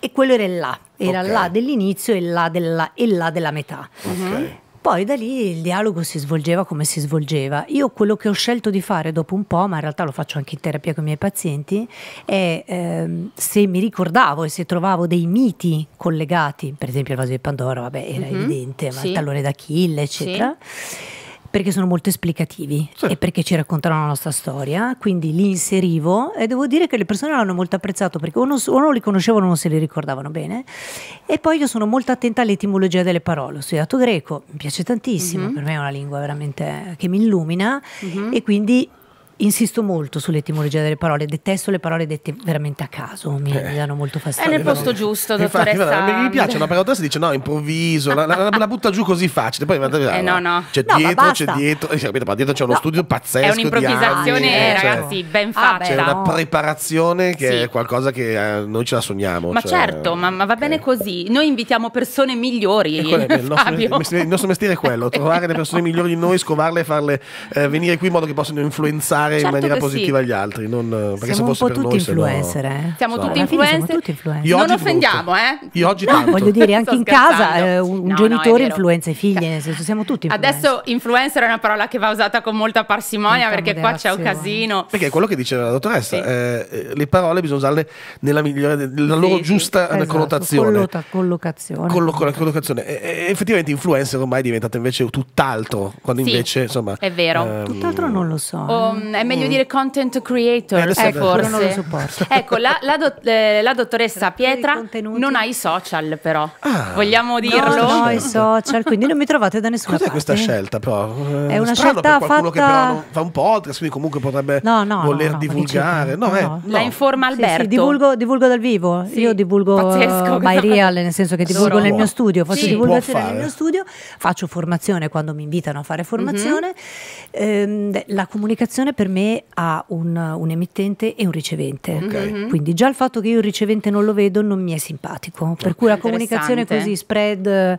Speaker 5: e quello era il là, era okay. là dell'inizio e là della, e là della metà. Okay. Mhm. Poi da lì il dialogo si svolgeva come si svolgeva. Io quello che ho scelto di fare dopo un po', ma in realtà lo faccio anche in terapia con i miei pazienti, è ehm, se mi ricordavo e se trovavo dei miti collegati, per esempio il vaso di Pandora, vabbè, era mm -hmm. evidente, ma sì. il tallone d'Achille, eccetera. Sì perché sono molto esplicativi sì. e perché ci raccontano la nostra storia, quindi li inserivo e devo dire che le persone l'hanno molto apprezzato perché o non, o non li conoscevano o non se li ricordavano bene e poi io sono molto attenta all'etimologia delle parole, ho studiato greco, mi piace tantissimo, mm -hmm. per me è una lingua veramente che mi illumina mm -hmm. e quindi Insisto molto sull'etimologia delle parole, detesto le parole dette veramente a caso, mi, eh. danno molto fastidio. È nel posto giusto, dottoressa. Infatti, guarda, mi piace una
Speaker 1: parola si dice no, improvviso, la, la, la, butta giù così facile, poi eh, no, ah, no. c'è no, dietro, c'è dietro, eh, capito, ma dietro c'è uno no. studio pazzesco. È un'improvvisazione, anni, eh, cioè, ragazzi,
Speaker 4: ben ah, fatta. C'è una
Speaker 1: preparazione che sì. è qualcosa che eh, noi ce la sogniamo. Ma cioè, certo,
Speaker 4: ma, ma va bene okay. così. Noi invitiamo persone migliori. Il il
Speaker 1: nostro mestiere è quello, trovare le persone migliori di noi, scovarle e farle eh, venire qui in modo che possano influenzare influenzare certo in maniera positiva sì. gli altri. Non, perché siamo se fosse per noi, influencer, no...
Speaker 5: eh? siamo, tutti influencer. siamo
Speaker 4: tutti influencer. Non offendiamo, eh? Io oggi no, tanto. voglio dire, anche in casa eh, un no, genitore
Speaker 5: influenza i figli, nel senso siamo tutti influencer.
Speaker 4: Adesso influencer è una parola che va usata con molta parsimonia Molta perché qua c'è un casino. Perché è quello
Speaker 1: che diceva la dottoressa, sì. eh, le parole bisogna usarle nella, migliore, nella sì, loro sì, giusta esatto, connotazione.
Speaker 5: collocazione.
Speaker 1: collocazione. effettivamente influencer ormai è diventata invece tutt'altro, quando invece insomma... È vero. Ehm,
Speaker 4: tutt'altro non lo so. O, ehm, eh è meglio mm. dire content creator, eh, eh, forse. ecco, la, la, do, eh, la, dottoressa Pietra non ha i social
Speaker 5: però, ah, vogliamo dirlo? No, no, i social, quindi non mi trovate da nessuna Cos'è parte. Cos'è questa scelta però? È
Speaker 1: eh, una Strano scelta per qualcuno fatta... che fa un podcast, quindi comunque potrebbe no, no, voler divulgare. Eh, la
Speaker 5: informa Alberto. Sì, sì, divulgo, divulgo, dal vivo, sì. io divulgo eh, Pazzesco, by real, nel senso che divulgo nel mio studio, faccio divulgazione nel mio studio, faccio formazione quando mi invitano a fare formazione. Mm-hmm. Ehm, la comunicazione per me ha un, un emittente e un ricevente. Okay. Mm-hmm. Mm-hmm. Quindi già il fatto che io il ricevente non lo vedo non mi è simpatico. Per okay. cui la comunicazione così spread eh,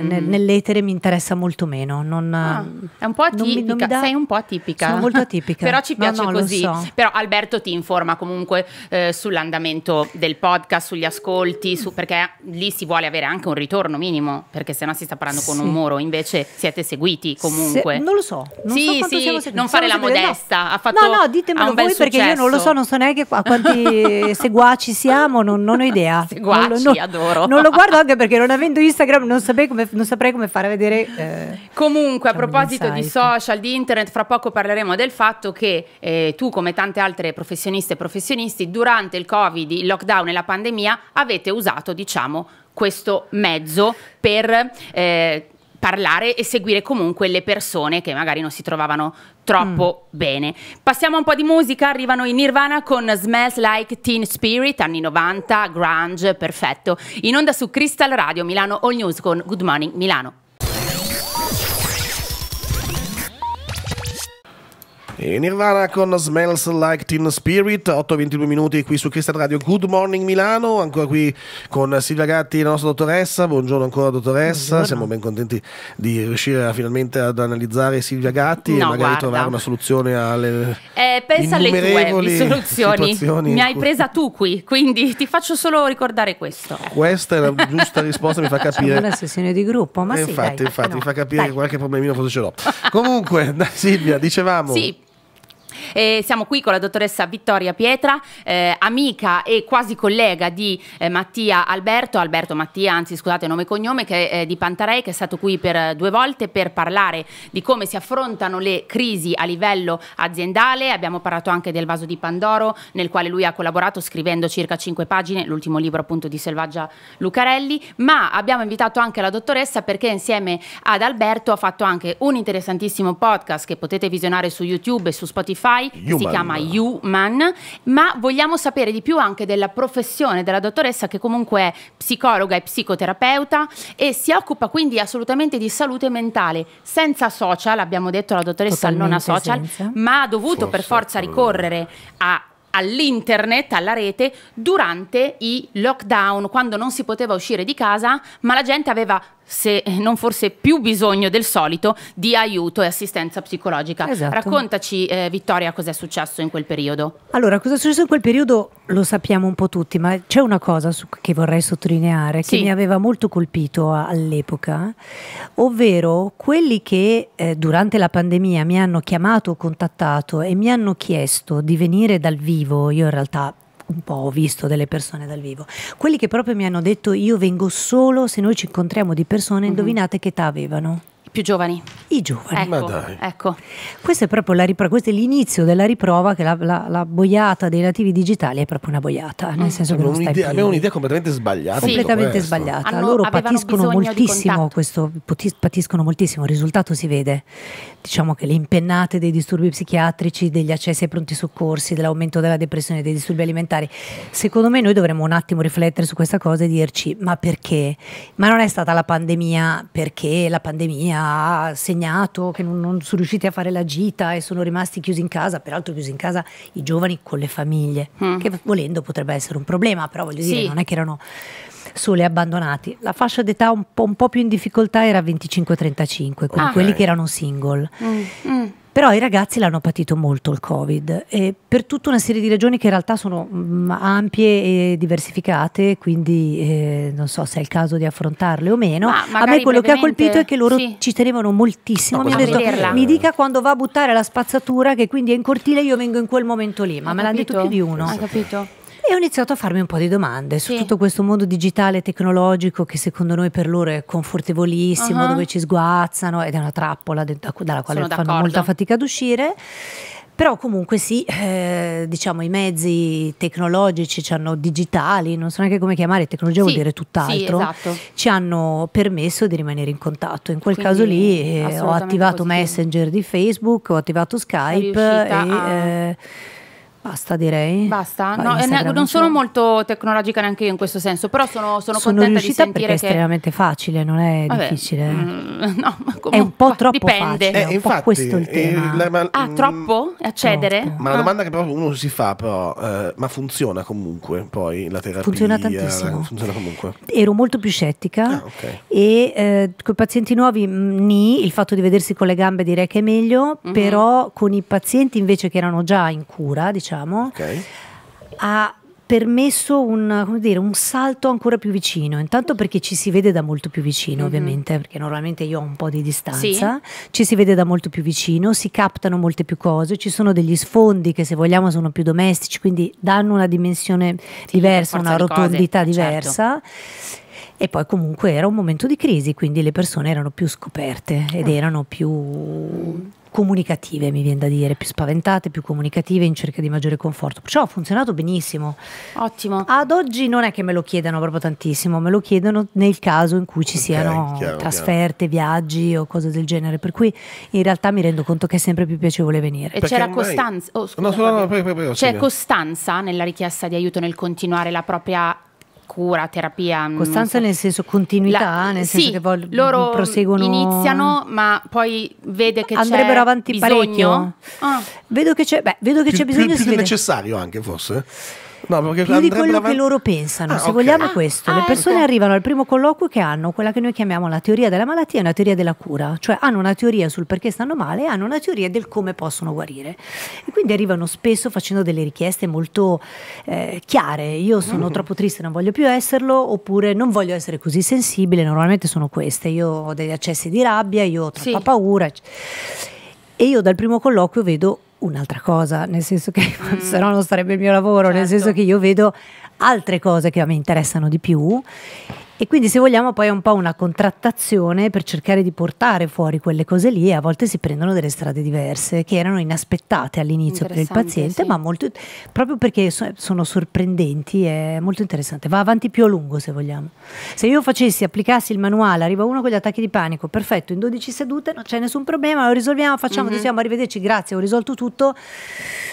Speaker 5: mm. nel, nell'etere mi interessa molto meno. Non, ah, eh,
Speaker 4: è un po' atipica, non mi, non mi dà, sei un po' atipica. Sono molto atipica. Però ci piace no, no, così. So. Però Alberto ti informa comunque eh, sull'andamento del podcast, sugli ascolti, su, perché lì si vuole avere anche un ritorno minimo, perché sennò si sta parlando con un muro. Invece siete seguiti comunque. Se,
Speaker 5: non lo so. Non sì, so sì, non fare la modella testa, ha fatto No, no, ditemelo voi perché io non lo so, non so neanche a quanti seguaci siamo, non, non ho idea. Seguaci, non, non, adoro. Non lo guardo anche perché non avendo Instagram non saprei come, non saprei come fare a vedere. Eh, Comunque, a diciamo,
Speaker 4: proposito di social, di internet, fra poco parleremo del fatto che eh, tu, come tante altre professioniste e professionisti, durante il Covid, il lockdown e la pandemia avete usato, diciamo, questo mezzo per eh, parlare e seguire comunque le persone che magari non si trovavano troppo mm. bene. Passiamo a un po' di musica, arrivano in Nirvana con Smells Like Teen Spirit, anni 90, grunge, perfetto. In onda su Crystal Radio Milano All News con Good Morning Milano.
Speaker 1: I Nirvana con Smells Like Teen Spirit, 8-22 minuti qui su Crystal Radio. Good morning Milano, ancora qui con Silvia Gatti, la nostra dottoressa. Buongiorno ancora dottoressa, Buongiorno. siamo ben contenti di riuscire a, finalmente ad analizzare Silvia Gatti no, e magari guarda. trovare una soluzione alle
Speaker 4: eh, pensa alle tue soluzioni. Mi hai presa tu qui, quindi ti faccio solo ricordare questo.
Speaker 1: Questa è la giusta risposta, mi fa capire. È Una sessione
Speaker 4: di gruppo, ma eh, sì, infatti, dai, infatti, no, mi fa capire dai.
Speaker 1: qualche problemino forse ce l'ho. Comunque, Silvia, dicevamo. Sì.
Speaker 4: E siamo qui con la dottoressa Vittoria Pietra, eh, amica e quasi collega di eh, Mattia Alberto, Alberto Mattia, anzi scusate nome e cognome, che, eh, di Pantarei, che è stato qui per eh, due volte per parlare di come si affrontano le crisi a livello aziendale. Abbiamo parlato anche del vaso di Pandoro, nel quale lui ha collaborato scrivendo circa cinque pagine, l'ultimo libro appunto di Selvaggia Lucarelli, ma abbiamo invitato anche la dottoressa perché insieme ad Alberto ha fatto anche un interessantissimo podcast che potete visionare su YouTube e su Spotify sci-fi si chiama Human, ma vogliamo sapere di più anche della professione della dottoressa che comunque è psicologa e psicoterapeuta e si occupa quindi assolutamente di salute mentale, senza social, abbiamo detto la dottoressa Totalmente non ha social, senza. ma ha dovuto Forse per forza ricorrere a all'internet, alla rete, durante i lockdown, quando non si poteva uscire di casa, ma la gente aveva se eh, non forse più bisogno del solito, di aiuto e assistenza psicologica. Esatto. Raccontaci, eh, Vittoria, cosa è successo in quel periodo.
Speaker 5: Allora, cosa è successo in quel periodo lo sappiamo un po' tutti, ma c'è una cosa su, che vorrei sottolineare sì. che mi aveva molto colpito all'epoca, ovvero quelli che eh, durante la pandemia mi hanno chiamato, contattato e mi hanno chiesto di venire dal vivo, io in realtà un po' ho visto delle persone dal vivo, quelli che proprio mi hanno detto io vengo solo se noi ci incontriamo di persone, mhm. indovinate mm-hmm. che età avevano? più giovani. I giovani. Ecco, ecco. Questo è proprio la riprova, questo è l'inizio della riprova che la, la, la, boiata dei nativi digitali è proprio una boiata, nel mm. senso che non stai più. Abbiamo un'idea
Speaker 1: completamente sbagliata. Sì. Completamente questo. sbagliata. Hanno, Loro patiscono moltissimo
Speaker 5: questo, patiscono moltissimo, il risultato si vede. Diciamo che le impennate dei disturbi psichiatrici, degli accessi ai pronti soccorsi, dell'aumento della depressione, dei disturbi alimentari. Secondo me noi dovremmo un attimo riflettere su questa cosa e dirci ma perché? Ma non è stata la pandemia perché la pandemia ha segnato che non, non sono riusciti a fare la gita e sono rimasti chiusi in casa, peraltro chiusi in casa i giovani con le famiglie, mm. che volendo potrebbe essere un problema, però voglio sì. dire non è che erano soli abbandonati. La fascia d'età un po', un po più in difficoltà era 25-35, con ah. quelli che erano single. Mm. Mm. Però i ragazzi l'hanno patito molto il Covid, per tutta una serie di ragioni che in realtà sono mm, ampie e diversificate, quindi eh, non so se è il caso di affrontarle o meno. Ma a me quello che ha colpito è che loro sì. ci tenevano moltissimo. No, mi, detto, mi, dica quando va a buttare la spazzatura, che quindi è in cortile, io vengo in quel momento lì, ma ha me l'hanno detto più di uno. Ha capito. E ho iniziato a farmi un po' di domande sì. su tutto questo mondo digitale e tecnologico che secondo noi per loro è confortevolissimo, uh -huh. dove ci sguazzano ed è una trappola dalla quale Sono fanno molta fatica ad uscire. Però comunque sì, eh, diciamo i mezzi tecnologici ci hanno digitali, non so neanche come chiamare, tecnologia sì, vuol dire tutt'altro, sì, esatto. ci hanno permesso di rimanere in contatto. In quel Quindi, caso lì eh, ho attivato positivo. Messenger di Facebook, ho attivato Skype e... Eh, Basta direi. Basta, no, eh, non sono
Speaker 4: molto tecnologica neanche io in questo senso, però sono, sono, sono contenta di sentire che... è estremamente
Speaker 5: facile, non è Vabbè, difficile. Mh,
Speaker 4: mm, no, è un po' troppo dipende. facile, eh, infatti, questo
Speaker 5: il
Speaker 1: eh, tema. Eh, la, ma,
Speaker 4: ah, mm, troppo? Accedere? Troppo. Ma la domanda ah. che proprio
Speaker 1: uno si fa però, eh, ma funziona comunque poi la terapia? Funziona eh, tantissimo. Funziona comunque?
Speaker 5: Ero molto più scettica ah, okay. e con i pazienti nuovi mm, ni, il fatto di vedersi con le gambe direi che è meglio, mm -hmm. però con i pazienti invece che erano già in cura, diciamo, diciamo, okay. ha permesso un, dire, un, salto ancora più vicino, intanto perché ci si vede da molto più vicino mm -hmm. ovviamente, perché normalmente io ho un po' di distanza, sì. ci si vede da molto più vicino, si captano molte più cose, ci sono degli sfondi che se vogliamo sono più domestici, quindi danno una dimensione sì, diversa, una rotondità cose, certo. diversa. Certo. E poi comunque era un momento di crisi, quindi le persone erano più scoperte ed ah. erano più comunicative, mi viene da dire, più spaventate, più comunicative in cerca di maggiore conforto. Perciò ha funzionato benissimo. Ottimo. Ad oggi non è che me lo chiedano proprio tantissimo, me lo chiedono nel caso in cui ci okay, siano chiaro, trasferte, chiaro. viaggi o cose del genere, per cui in realtà mi rendo conto che è sempre più piacevole venire. E Perché c'era Costanza,
Speaker 4: oh, scusa, no, no, no, prego, prego, prego, c'è Costanza nella richiesta di aiuto nel continuare la propria cura, terapia. Mm, Costanza so. nel
Speaker 5: senso continuità, La, nel senso che vol- loro proseguono. iniziano,
Speaker 4: ma poi vede
Speaker 5: che Andrebbero avanti bisogno. parecchio. Ah. Vedo che c'è, beh, vedo che più, c'è bisogno più, più del
Speaker 1: necessario anche forse. No, perché più di quello avanti... che loro pensano. Ah, se okay. vogliamo questo, ah, le persone ecco.
Speaker 5: arrivano al primo colloquio che hanno quella che noi chiamiamo la teoria della malattia e una teoria della cura, cioè hanno una teoria sul perché stanno male e hanno una teoria del come possono guarire. E quindi arrivano spesso facendo delle richieste molto eh, chiare, io sono mm -hmm. troppo triste, non voglio più esserlo, oppure non voglio essere così sensibile, normalmente sono queste, io ho degli accessi di rabbia, io ho troppa sì. paura. E io dal primo colloquio vedo un'altra cosa, nel senso che mm. se no non sarebbe il mio lavoro, certo. nel senso che io vedo altre cose che a me interessano di più e quindi se vogliamo poi è un po' una contrattazione per cercare di portare fuori quelle cose lì e a volte si prendono delle strade diverse che erano inaspettate all'inizio per il paziente, sì. ma molto, proprio perché sono sorprendenti è molto interessante. Va avanti più a lungo se vogliamo. Se io facessi, applicassi il manuale, arriva uno con gli attacchi di panico, perfetto, in 12 sedute non c'è nessun problema, lo risolviamo, facciamo, mm -hmm. diciamo arrivederci, grazie, ho risolto tutto,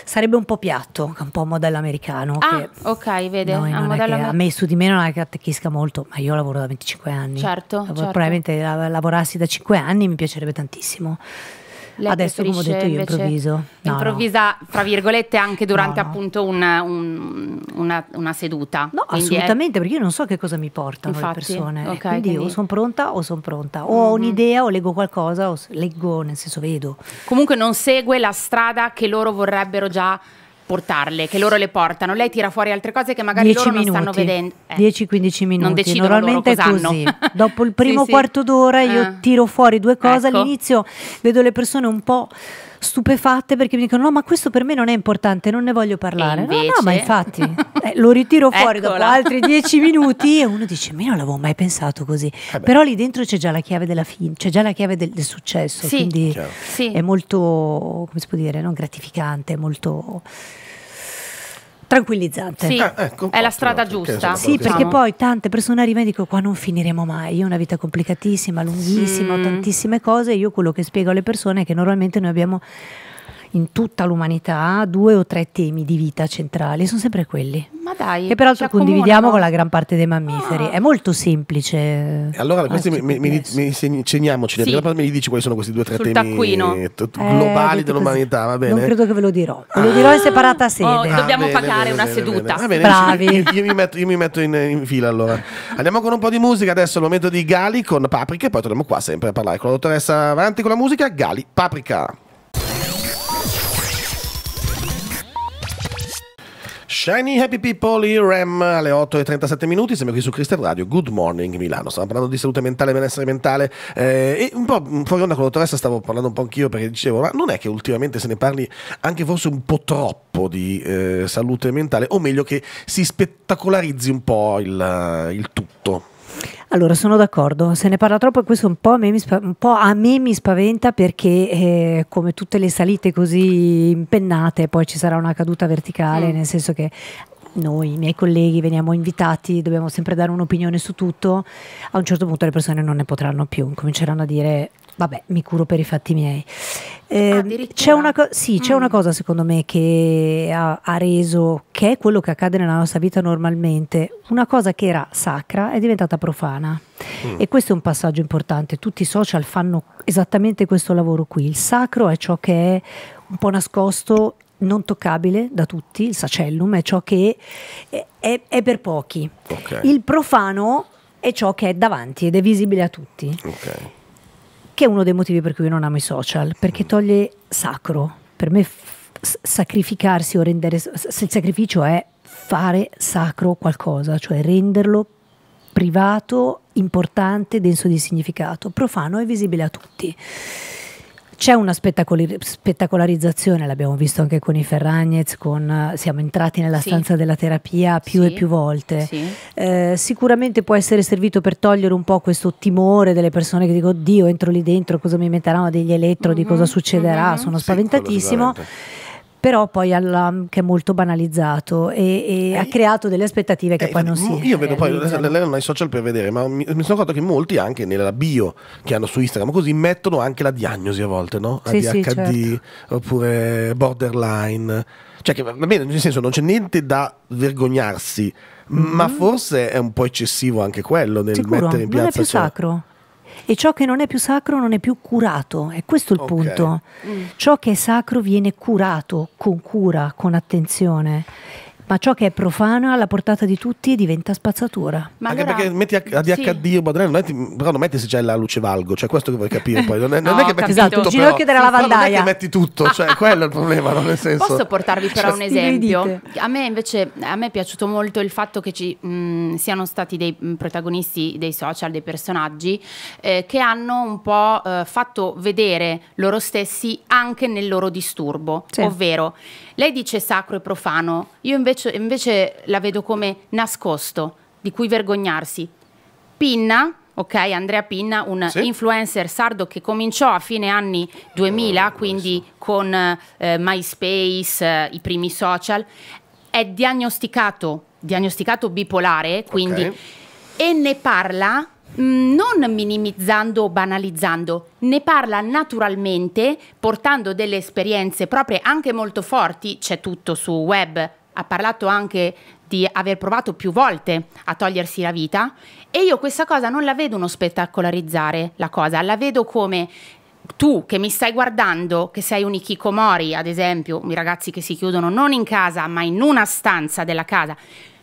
Speaker 5: sarebbe un po' piatto, un po' modello americano. Ah,
Speaker 4: ok, vede, a, modello... a me
Speaker 5: su di me non è che attecchisca molto, ma io lavoro da 25 anni. Certo. Lavoro, certo. Probabilmente lavorassi da 5 anni mi piacerebbe tantissimo. Lei Adesso, come ho detto io, improvviso. No, improvvisa,
Speaker 4: no. tra virgolette, anche durante no, appunto una, un, una, una, seduta. No, quindi assolutamente,
Speaker 5: è... perché io non so che cosa mi portano Infatti, le persone. Okay, quindi, quindi, o sono pronta o sono pronta. O mm -hmm. ho mhm. un'idea o leggo qualcosa, o leggo nel senso vedo.
Speaker 4: Comunque non segue la strada che loro vorrebbero già portarle, che loro le portano. Lei tira fuori altre cose che magari loro minuti. non stanno vedendo. Eh,
Speaker 5: 10-15 minuti. Non decidono Normalmente loro cosa così. Dopo il primo sì, quarto d'ora io eh. tiro fuori due cose. Ecco. All'inizio vedo le persone un po' stupefatte perché mi dicono no ma questo per me non è importante, non ne voglio parlare. Invece... No, no, ma infatti eh, lo ritiro fuori Eccola. dopo altri dieci minuti e uno dice Me non l'avevo mai pensato così. Eh Però lì dentro c'è già la chiave della fine, c'è già la chiave del, del successo, sì. quindi Chiaro. è molto, come si può dire, non gratificante, molto tranquillizzante. Sì, eh, ecco, è la strada giusta. Sì, diciamo. perché poi tante persone arrivano e dicono qua non finiremo mai. io ho una vita complicatissima, lunghissima, mm. tantissime cose. Io quello che spiego alle persone è che normalmente noi abbiamo in tutta l'umanità due o tre temi di vita centrali, sono sempre quelli. Ma dai. Che peraltro condividiamo con la gran parte dei mammiferi. Ah. È molto semplice. allora, questi mi, mi, mi,
Speaker 1: mi segniamoci, sì. mi dici quali sono questi due o tre Sul temi taccuino. Eh, globali eh, dell'umanità, va bene? Non credo
Speaker 5: che ve lo dirò. Ve lo ah. dirò in separata sede. Oh, dobbiamo ah, bene, pagare bene, una bene, seduta. Va bene. Bravi.
Speaker 1: Io, mi metto, io metto in, in, fila allora. Andiamo con un po' di musica adesso, il momento di Gali con Paprika e poi torniamo qua sempre a parlare con la dottoressa avanti con la musica Gali Paprika. Shiny Happy People, IREM alle 8 e 37 minuti, siamo qui su Crystal Radio, Good Morning Milano, stiamo parlando di salute mentale, benessere mentale eh, e un po' fuori onda con la dottoressa stavo parlando un po' anch'io perché dicevo ma non è che ultimamente se ne parli anche forse un po' troppo di eh, salute mentale o meglio che si spettacolarizzi un po' il, il tutto.
Speaker 5: Allora, sono d'accordo, se ne parla troppo e questo un po' a me mi, spav- a me mi spaventa perché eh, come tutte le salite così impennate poi ci sarà una caduta verticale, mm. nel senso che noi, i miei colleghi, veniamo invitati, dobbiamo sempre dare un'opinione su tutto, a un certo punto le persone non ne potranno più, cominceranno a dire vabbè, mi curo per i fatti miei. Eh, c'è, una co- sì, c'è mm. una cosa secondo me che ha, ha, reso, che è quello che accade nella nostra vita normalmente, una cosa che era sacra è diventata profana. Mm. E questo è un passaggio importante. Tutti i social fanno esattamente questo lavoro qui. Il sacro è ciò che è un po' nascosto non toccabile da tutti, il sacellum è ciò che è, è, è per pochi. Okay. Il profano è ciò che è davanti ed è visibile a tutti. Okay che è uno dei motivi per cui io non amo i social, perché toglie sacro. Per me sacrificarsi o rendere il sacrificio è fare sacro qualcosa, cioè renderlo privato, importante, denso di significato, profano e visibile a tutti. C'è una spettacoli- spettacolarizzazione, l'abbiamo visto anche con i Ferragnez, con, siamo entrati nella sì. stanza della terapia più sì. e più volte. Sì. Eh, sicuramente può essere servito per togliere un po' questo timore delle persone che dicono oddio entro lì dentro, cosa mi metteranno degli elettrodi, mm-hmm. cosa succederà, mm-hmm. sono spaventatissimo però poi alla, che è molto banalizzato e, e eh, ha creato delle aspettative che eh, poi non si Io vedo poi, lei
Speaker 1: non ha social per vedere, ma mi, mi sono accorto che molti anche nella bio che hanno su Instagram così mettono anche la diagnosi a volte, no? ADHD sì, sì, certo. oppure borderline. Cioè che va bene, nel senso non c'è niente da vergognarsi, mm -hmm. ma mm-hmm. forse è un po' eccessivo anche quello nel Sicuro, mettere in piazza... Non è più cioè
Speaker 5: sacro e ciò che non è più sacro non è più curato, è questo il okay. punto. Mm. Ciò che è sacro viene curato con cura, con attenzione ma ciò che è profano alla portata di tutti diventa spazzatura.
Speaker 1: Ma Anche allora, perché metti ADHD sì. o Baudelaire, non metti, però non metti se c'è la luce valgo, cioè questo che vuoi capire poi. Non è, non no, è che metti esatto. tutto, ginocchio della lavandaia. Non è che metti tutto, cioè quello è il problema, non nel senso. Posso
Speaker 4: portarvi però cioè, un esempio? A me invece a me è piaciuto molto il fatto che ci mh, mm, siano stati dei mm, protagonisti dei social, dei personaggi eh, che hanno un po' eh, fatto vedere loro stessi anche nel loro disturbo, sì. ovvero lei dice sacro e profano, io invece invece, invece la vedo come nascosto, di cui vergognarsi. Pinna, ok, Andrea Pinna, un sì. influencer sardo che cominciò a fine anni 2000, oh, quindi questo. con eh, MySpace, eh, i primi social, è diagnosticato, diagnosticato bipolare, quindi, okay. e ne parla mm, non minimizzando o banalizzando, ne parla naturalmente portando delle esperienze proprie anche molto forti, c'è tutto su web, ha parlato anche di aver provato più volte a togliersi la vita e io questa cosa non la vedo uno spettacolarizzare la cosa, la vedo come tu che mi stai guardando, che sei un ikikomori, ad esempio, i ragazzi che si chiudono non in casa, ma in una stanza della casa,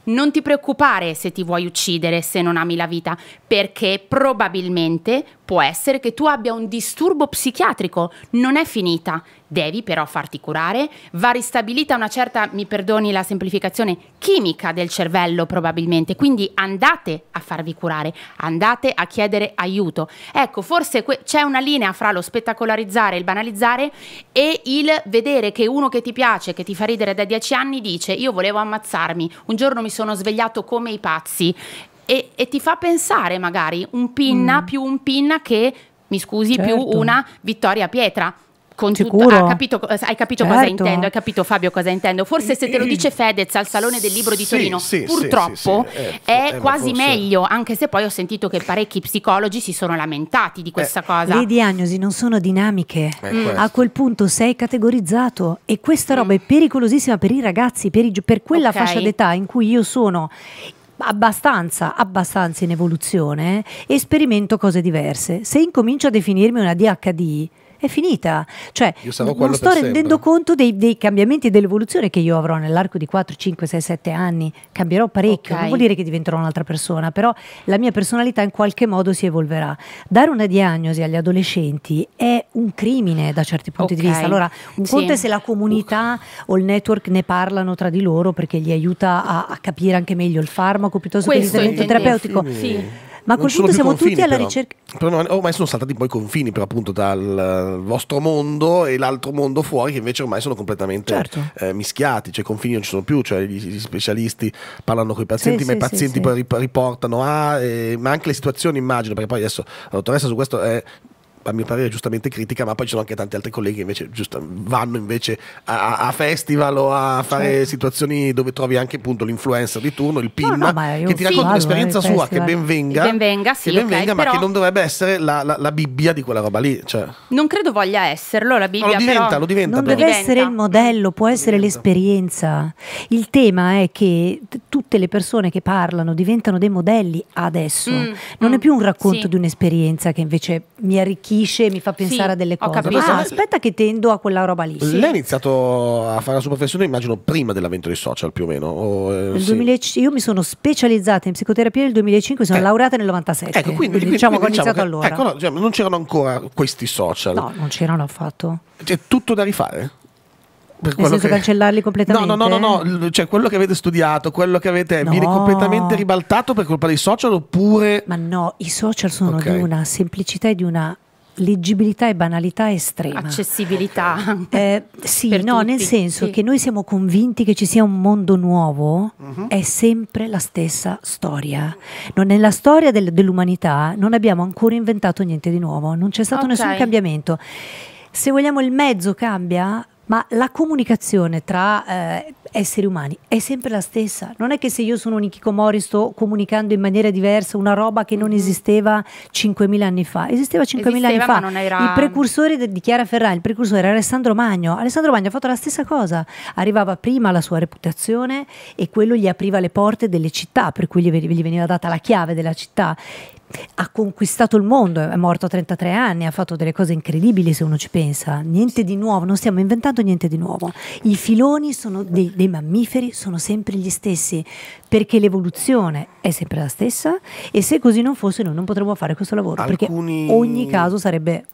Speaker 4: non ti preoccupare se ti vuoi uccidere, se non ami la vita, perché probabilmente Può essere che tu abbia un disturbo psichiatrico, non è finita, devi però farti curare, va ristabilita una certa, mi perdoni la semplificazione, chimica del cervello probabilmente, quindi andate a farvi curare, andate a chiedere aiuto. Ecco, forse c'è una linea fra lo spettacolarizzare, il banalizzare e il vedere che uno che ti piace, che ti fa ridere da dieci anni, dice io volevo ammazzarmi, un giorno mi sono svegliato come i pazzi, e, e ti fa pensare magari un pinna mm. più un pinna che, mi scusi, certo. più una Vittoria Pietra. Con Sicuro. tutto, ah, capito, hai capito certo. cosa intendo, hai capito Fabio cosa intendo. Forse se te lo dice Fedez al Salone del Libro di sì, Torino, sì, purtroppo sì, eh, è eh, quasi forse... meglio, anche se poi ho sentito che parecchi psicologi si sono lamentati di questa eh. cosa. Le
Speaker 5: diagnosi non sono dinamiche, mm. a quel punto sei categorizzato e questa roba mm. è pericolosissima per i ragazzi, per, i, per quella okay. fascia d'età in cui io sono abbastanza, abbastanza in evoluzione e sperimento cose diverse. Se incomincio a definirmi una DHD, è finita. Cioè, non sto rendendo sempre. conto dei, dei, cambiamenti e dell'evoluzione che io avrò nell'arco di 4, 5, 6, 7 anni. Cambierò parecchio, okay. non vuol dire che diventerò un'altra persona, però la mia personalità in qualche modo si evolverà. Dare una diagnosi agli adolescenti è un crimine da certi punti okay. di vista. Allora, un sì. conto è se la comunità okay. o il network ne parlano tra di loro perché gli aiuta a, a capire anche meglio il farmaco piuttosto Questo che l'intervento terapeutico. Sì. Sì. Ma a quel punto siamo confini, tutti alla però. ricerca.
Speaker 1: Però non, ormai sono saltati poi i confini, però, appunto, dal vostro mondo e l'altro mondo fuori, che invece ormai sono completamente certo. eh, mischiati. Cioè, i confini non ci sono più. Cioè, gli, gli specialisti parlano con i pazienti, sì, ma sì, i pazienti sì, poi riportano a. Ah, eh, ma anche le situazioni, immagino, perché poi adesso la dottoressa su questo è a mio parere giustamente critica, ma poi ci sono anche tanti altri colleghi che invece giusta, vanno invece a, a, festival o a fare sì. Certo. situazioni dove trovi anche appunto l'influencer di turno, il PIN, no, no, che ti racconta eh, un'esperienza sua festival. che ben venga, ben venga, sì, che ben venga okay, ma che non dovrebbe essere la, la, la, Bibbia di quella roba lì. Cioè.
Speaker 5: Non credo voglia esserlo la Bibbia. No, ah, lo diventa, però... lo diventa. Non però. deve essere il modello, può essere l'esperienza. Il tema è che tutte le persone che parlano diventano dei modelli adesso. Mm, non mm, è più un racconto sì. di un'esperienza che invece mi arricchisce e mi fa pensare sì, a delle cose. Capito. Ah, aspetta che tendo a quella roba lì. Sì. Lei ha
Speaker 1: iniziato a fare la sua professione immagino prima dell'avvento dei social più o meno. O, eh,
Speaker 5: 2005, io mi sono specializzata in psicoterapia nel 2005, sono eh. laureata nel 97. Ecco, quindi, quindi diciamo quindi, che diciamo iniziato che, allora. Ecco,
Speaker 1: no, cioè, non c'erano ancora questi social. No,
Speaker 5: non c'erano affatto.
Speaker 1: C'è tutto da rifare? Per Nel senso che...
Speaker 5: cancellarli completamente? No, no, no,
Speaker 1: no, no, cioè quello che avete studiato, quello che avete, no. viene completamente ribaltato per colpa dei social
Speaker 5: oppure... Ma no, i social sono okay. di una semplicità e di una leggibilità e banalità estrema.
Speaker 4: Accessibilità.
Speaker 5: Eh, sì, per no, tutti. nel senso sì. che noi siamo convinti che ci sia un mondo nuovo, uh mhm. -huh. è sempre la stessa storia. No, nella storia del, dell'umanità non abbiamo ancora inventato niente di nuovo, non c'è stato okay. nessun cambiamento. Se vogliamo il mezzo cambia, ma la comunicazione tra eh, esseri umani è sempre la stessa. Non è che se io sono un Ikikomori sto comunicando in maniera diversa una roba che non mm-hmm. esisteva 5.000 anni fa. Esisteva 5.000 anni fa. Era... Il precursore di Chiara Ferrari, il precursore era Alessandro Magno. Alessandro Magno ha fatto la stessa cosa. Arrivava prima la sua reputazione e quello gli apriva le porte delle città, per cui gli veniva data la chiave della città ha conquistato il mondo, è morto a 33 anni, ha fatto delle cose incredibili se uno ci pensa, niente di nuovo, non stiamo inventando niente di nuovo. I filoni dei, dei, mammiferi sono sempre gli stessi, perché l'evoluzione è sempre la stessa e se così non fosse noi non potremmo fare questo lavoro, Alcuni... perché ogni caso sarebbe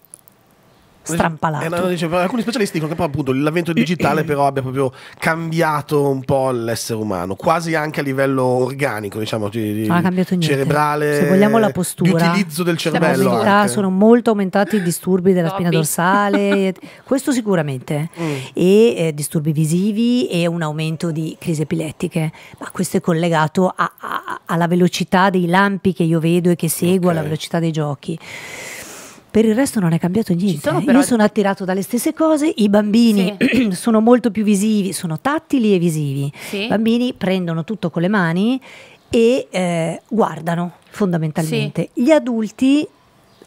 Speaker 5: strampalato. Eh, no, dice,
Speaker 1: alcuni specialisti dicono che però, appunto l'avvento digitale però abbia proprio cambiato un po' l'essere umano, quasi anche a livello organico, diciamo, di, di cerebrale. Se vogliamo la postura, l'utilizzo del cervello. In realtà sono
Speaker 5: molto aumentati i disturbi della spina dorsale, questo sicuramente, mm. e eh, disturbi visivi e un aumento di crisi epilettiche, ma questo è collegato a, a, alla velocità dei lampi che io vedo e che seguo, okay. alla velocità dei giochi. Per il resto non è cambiato niente. Sono eh. Io sono attirato dalle stesse cose, i bambini sì. sono molto più visivi, sono tattili e visivi. Sì. I bambini prendono tutto con le mani e eh, guardano fondamentalmente. Sì. Gli adulti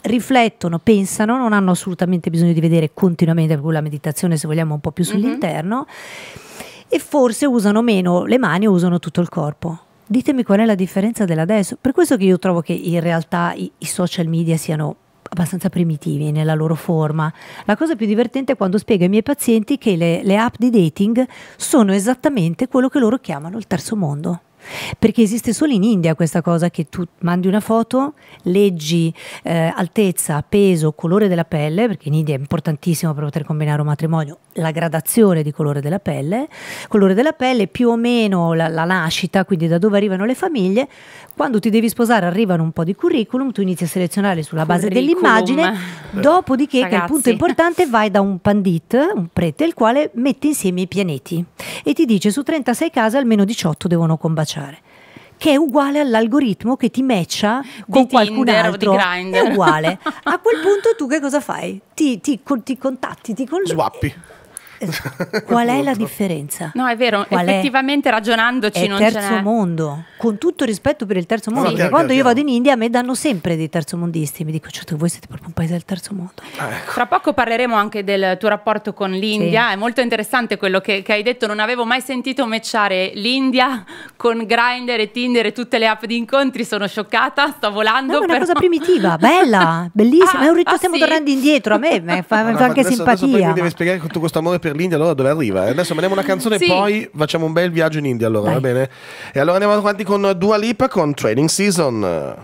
Speaker 5: riflettono, pensano, non hanno assolutamente bisogno di vedere continuamente la meditazione se vogliamo un po' più mhm. sull'interno mm-hmm. e forse usano meno le mani o usano tutto il corpo. Ditemi qual è la differenza dell'adesso. Per questo che io trovo che in realtà i, i social media siano abbastanza primitivi nella loro forma. La cosa più divertente è quando spiego ai miei pazienti che le, le app di dating sono esattamente quello che loro chiamano il terzo mondo perché esiste solo in India questa cosa che tu mandi una foto, leggi eh, altezza, peso, colore della pelle, perché in India è importantissimo per poter combinare un matrimonio, la gradazione di colore della pelle, colore della pelle più o meno la, la nascita, quindi da dove arrivano le famiglie, quando ti devi sposare arrivano un po' di curriculum, tu inizi a selezionare sulla base dell'immagine, eh, dopodiché, Ragazzi. che è il punto importante, vai da un pandit, un prete, il quale mette insieme i pianeti e ti dice su 36 case almeno 18 devono combaciare matchare che è uguale all'algoritmo che ti matcha con di qualcun Tinder altro. è uguale. A quel punto tu che cosa fai? Ti, ti, ti contatti, ti con... Swappi. Eh, qual è la differenza?
Speaker 4: No, è vero, Qual effettivamente è? ragionandoci è non c'è. Il terzo
Speaker 5: mondo, con tutto rispetto per il terzo mondo, allora, perché quando io vado in India a me danno sempre dei terzomondisti, mi dico certo voi siete proprio un paese del terzo mondo. Ah,
Speaker 4: ecco. Tra poco parleremo anche del tuo rapporto con l'India, sì. è molto interessante quello che, che, hai detto, non avevo mai sentito mecciare l'India con Grindr e Tinder e tutte le app di incontri, sono scioccata, sto volando. No, però... è una cosa
Speaker 5: primitiva, bella, bellissima, ah, è un rito, ah, stiamo sì? tornando indietro, a me, me fa, no, no, anche simpatia. mi deve
Speaker 1: spiegare tutto questo amore per l'India allora dove arriva? Eh, adesso mandiamo una canzone e sì. poi facciamo un bel viaggio in India allora, Dai. va bene? E allora andiamo avanti con Dua Lipa con Training Season.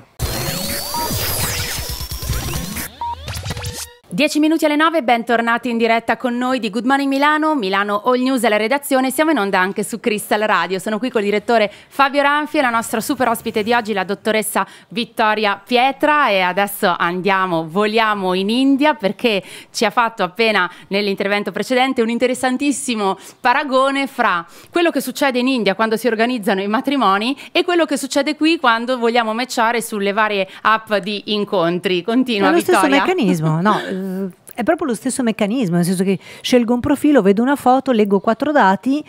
Speaker 4: 10 minuti alle 9, bentornati in diretta con noi di Good Morning Milano, Milano All News e la redazione, siamo in onda anche su Crystal Radio. Sono qui col direttore Fabio Ranfi e la nostra super ospite di oggi, la dottoressa Vittoria Pietra e adesso andiamo, voliamo in India perché ci ha fatto appena nell'intervento precedente un interessantissimo paragone fra quello che succede in India quando si organizzano i matrimoni e quello che succede qui quando vogliamo matchare sulle varie app di incontri. Continua È lo Vittoria. stesso meccanismo, no?
Speaker 5: Eh, è proprio lo stesso meccanismo, nel senso che scelgo un profilo, vedo una foto, leggo quattro dati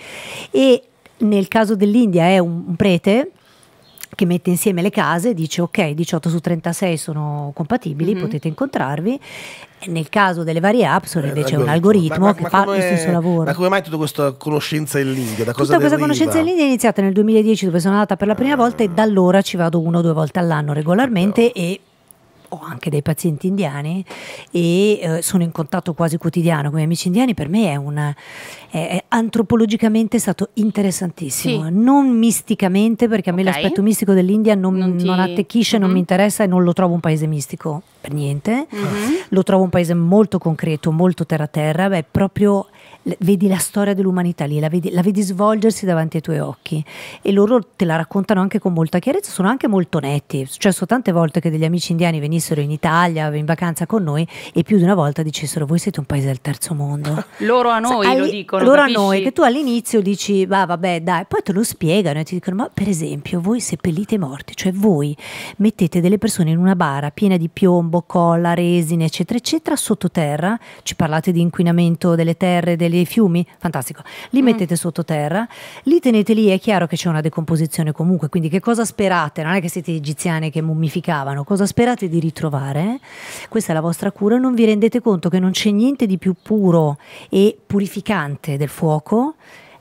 Speaker 5: e nel caso dell'India è un, un prete che mette insieme le case dice ok 18 su 36 sono compatibili, mm -hmm. potete incontrarvi. E nel caso delle varie app sono eh, invece un algoritmo ma, ma, che ma fa lo stesso lavoro. Ma
Speaker 1: come mai tutta questa conoscenza in lingua? Da cosa tutta questa conoscenza in
Speaker 5: lingua è iniziata nel 2010 dove sono andata per la prima ah. volta e da allora ci vado una o due volte all'anno regolarmente ah. e ho anche dei pazienti indiani e eh, sono in contatto quasi quotidiano con i miei amici indiani, per me è, una, è, è antropologicamente stato interessantissimo, sì. non misticamente perché a okay. me l'aspetto mistico dell'India non, non, ti... non attecchisce, mm-hmm. non mi interessa e non lo trovo un paese mistico per niente, mm-hmm. lo trovo un paese molto concreto, molto terra-terra, beh, proprio vedi la storia dell'umanità lì, la vedi, la vedi, svolgersi davanti ai tuoi occhi e loro te la raccontano anche con molta chiarezza, sono anche molto netti. È cioè, successo tante volte che degli amici indiani venissero in Italia in vacanza con noi e più di una volta dicessero voi siete un paese del terzo mondo.
Speaker 4: loro a noi All, lo dicono. Loro capisci? a noi, che
Speaker 5: tu all'inizio dici va vabbè dai, poi te lo spiegano e ti dicono ma per esempio voi seppellite i morti, cioè voi mettete delle persone in una bara piena di piombo, colla, resine eccetera eccetera sottoterra, ci parlate di inquinamento delle terre, delle dei fiumi, fantastico, li mm. mettete sottoterra, li tenete lì, è chiaro che c'è una decomposizione comunque, quindi che cosa sperate? Non è che siete egiziani che mummificavano, cosa sperate di ritrovare? Questa è la vostra cura, non vi rendete conto che non c'è niente di più puro e purificante del fuoco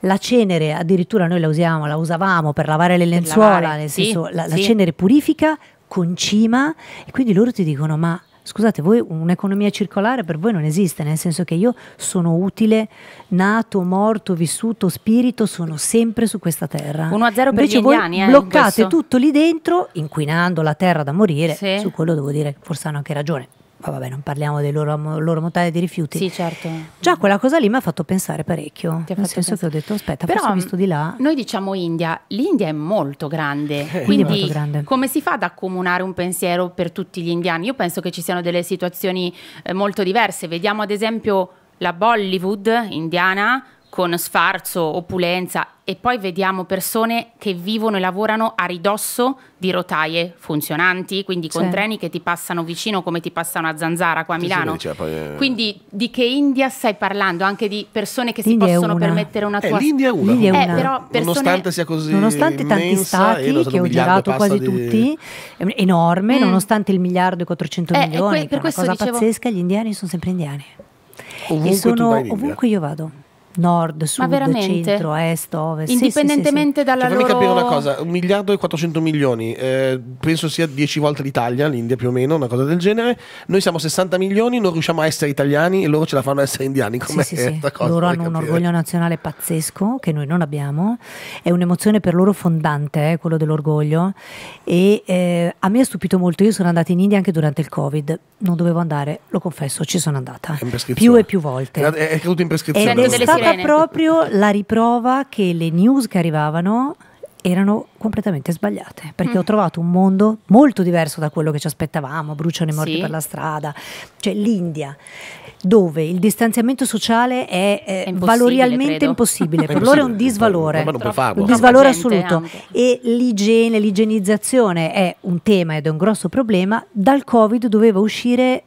Speaker 5: la cenere addirittura noi la usiamo, la usavamo per lavare le lenzuola, lavare, nel senso sì, la, la cenere purifica, concima e quindi loro ti dicono ma Scusate, voi un'economia circolare per voi non esiste, nel senso che io sono utile, nato, morto, vissuto, spirito, sono sempre su questa terra. 1 a 0 per Invece gli indiani, eh, bloccate questo. tutto lì dentro, inquinando la terra da morire, sì. su quello devo dire che forse hanno anche ragione, ma vabbè non parliamo del loro, loro montagna di rifiuti. Sì, certo. Già quella cosa lì mi ha fatto pensare parecchio, nel senso pensare. che ho detto aspetta, però ho visto di là.
Speaker 4: Mm, noi diciamo India, l'India è molto grande, eh, quindi molto grande. come si fa ad accomunare un pensiero per tutti gli indiani? Io penso che ci siano delle situazioni eh, molto diverse, vediamo ad esempio la Bollywood indiana con sfarzo, opulenza e poi vediamo persone che vivono e lavorano a ridosso di rotaie funzionanti, quindi con certo. treni che ti passano vicino come ti passa una zanzara qua a Milano. Sì, sì, poi... Eh, quindi di che India stai parlando?
Speaker 5: Anche di persone che si possono una. permettere una eh, tua... Eh, L'India è una. L'India è eh, una. Eh, però persone... Nonostante sia così Nonostante tanti stati che ho girato quasi di... tutti, enorme, mm. nonostante il miliardo e 400 eh, milioni, e que- per che è una cosa dicevo... pazzesca, gli indiani sono sempre indiani. Ovunque e sono ovunque io vado nord, sud, centro, est, ovest. Indipendentemente sì, sì, sì, dalla cioè, loro...
Speaker 4: capire
Speaker 1: una cosa, un miliardo e 400 milioni, eh, penso sia 10 volte l'Italia, l'India più o meno, una cosa del genere. Noi siamo 60 milioni, non riusciamo a essere italiani e loro ce la fanno essere indiani. Come sì, sì, cosa, loro hanno capire. un orgoglio
Speaker 5: nazionale pazzesco che noi non abbiamo, è un'emozione per loro fondante, eh, quello dell'orgoglio. E eh, a me ha stupito molto, io sono andata in India anche durante il Covid, non dovevo andare, lo confesso, ci sono andata. Più e più volte. È, è
Speaker 1: caduto in prescrizione. è Evoca
Speaker 5: proprio la riprova che le news che arrivavano erano completamente sbagliate perché mm. ho trovato un mondo molto diverso da quello che ci aspettavamo, bruciano i morti sì. per la strada, cioè l'India dove il distanziamento sociale è, eh, è valorialmente credo. impossibile, per loro è un disvalore, un disvalore assoluto anche. e l'igiene, l'igienizzazione è un tema ed è un grosso problema, dal Covid doveva uscire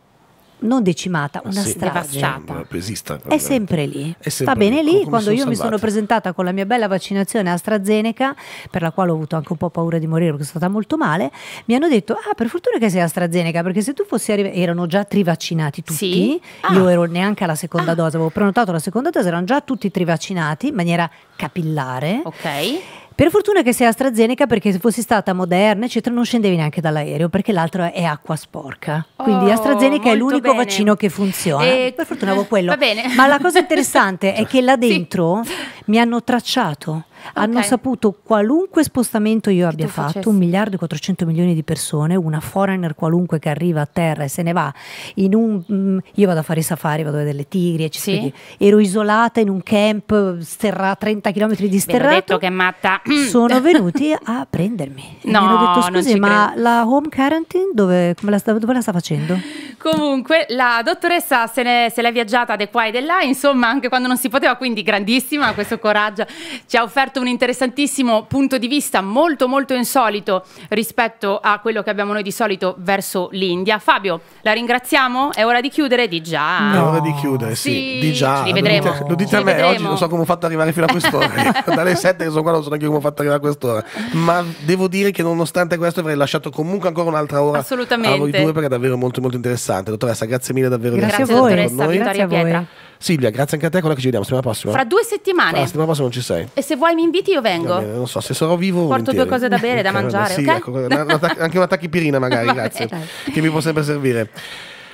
Speaker 5: non decimata, una ah, sì, strage
Speaker 1: esista, è sempre
Speaker 5: lì. È sempre Va bene lì, lì. quando io salvate. mi sono presentata con la mia bella vaccinazione AstraZeneca, per la quale ho avuto anche un po' paura di morire perché sono stata molto male, mi hanno detto "Ah, per fortuna che sei AstraZeneca, perché se tu fossi arrivato erano già trivaccinati tutti, sì? ah. io ero neanche alla seconda ah. dose, avevo prenotato la seconda dose, erano già tutti trivaccinati in maniera capillare". Ok. Per fortuna che sei AstraZeneca perché se fossi stata moderna eccetera non scendevi neanche dall'aereo perché l'altro è acqua sporca. Quindi oh, AstraZeneca è l'unico bene. vaccino che funziona. E... Eh, per fortuna avevo quello. Ma la cosa interessante è che là dentro sì. mi hanno tracciato hanno saputo qualunque spostamento io che abbia fatto, un miliardo e 400 milioni di persone, una foreigner qualunque che arriva a terra e se ne va, in un, mm, io vado a fare i safari, vado a vedere le tigri, sì? ero isolata in un camp sterra, 30 km di sterrato, detto
Speaker 4: che è matta. sono venuti
Speaker 5: a prendermi. No, mi hanno detto scusi ma credo. la home quarantine dove, la sta, dove la sta facendo?
Speaker 4: Comunque la dottoressa se, ne, se l'è viaggiata di qua e di là, insomma anche quando non si poteva, quindi grandissima questo coraggio ci ha offerto dato un interessantissimo punto di vista molto molto insolito rispetto a quello che abbiamo noi di solito verso l'India. Fabio, la ringraziamo, è ora di chiudere di già. No. È ora
Speaker 1: di chiudere, sì, sì di già. Ci rivedremo. Lo dite, lo dite a me, vedremo. oggi non so come ho fatto arrivare fino a quest'ora. Dalle 7 che sono qua non so neanche come ho fatto arrivare a quest'ora. Ma devo dire che nonostante questo avrei lasciato comunque ancora un'altra ora Assolutamente. a voi due perché è davvero molto molto interessante. Dottoressa, grazie mille davvero grazie di essere stata con noi. Grazie a voi. Silvia, grazie anche a te. Quella che ci vediamo settimana prossima. Fra
Speaker 4: due settimane. La settimana
Speaker 1: prossima non ci sei.
Speaker 4: E se vuoi mi inviti, io vengo. Bene,
Speaker 1: non so, se sarò vivo. Porto volentieri. due cose da bere, da eh, mangiare. Sì, okay? ecco, anche una tachipirina, magari. grazie. Che mi può sempre servire.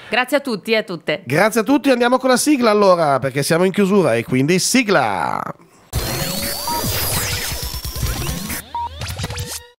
Speaker 4: Grazie a tutti e a tutte.
Speaker 1: Grazie a tutti, andiamo con la sigla allora, perché siamo in chiusura e quindi sigla.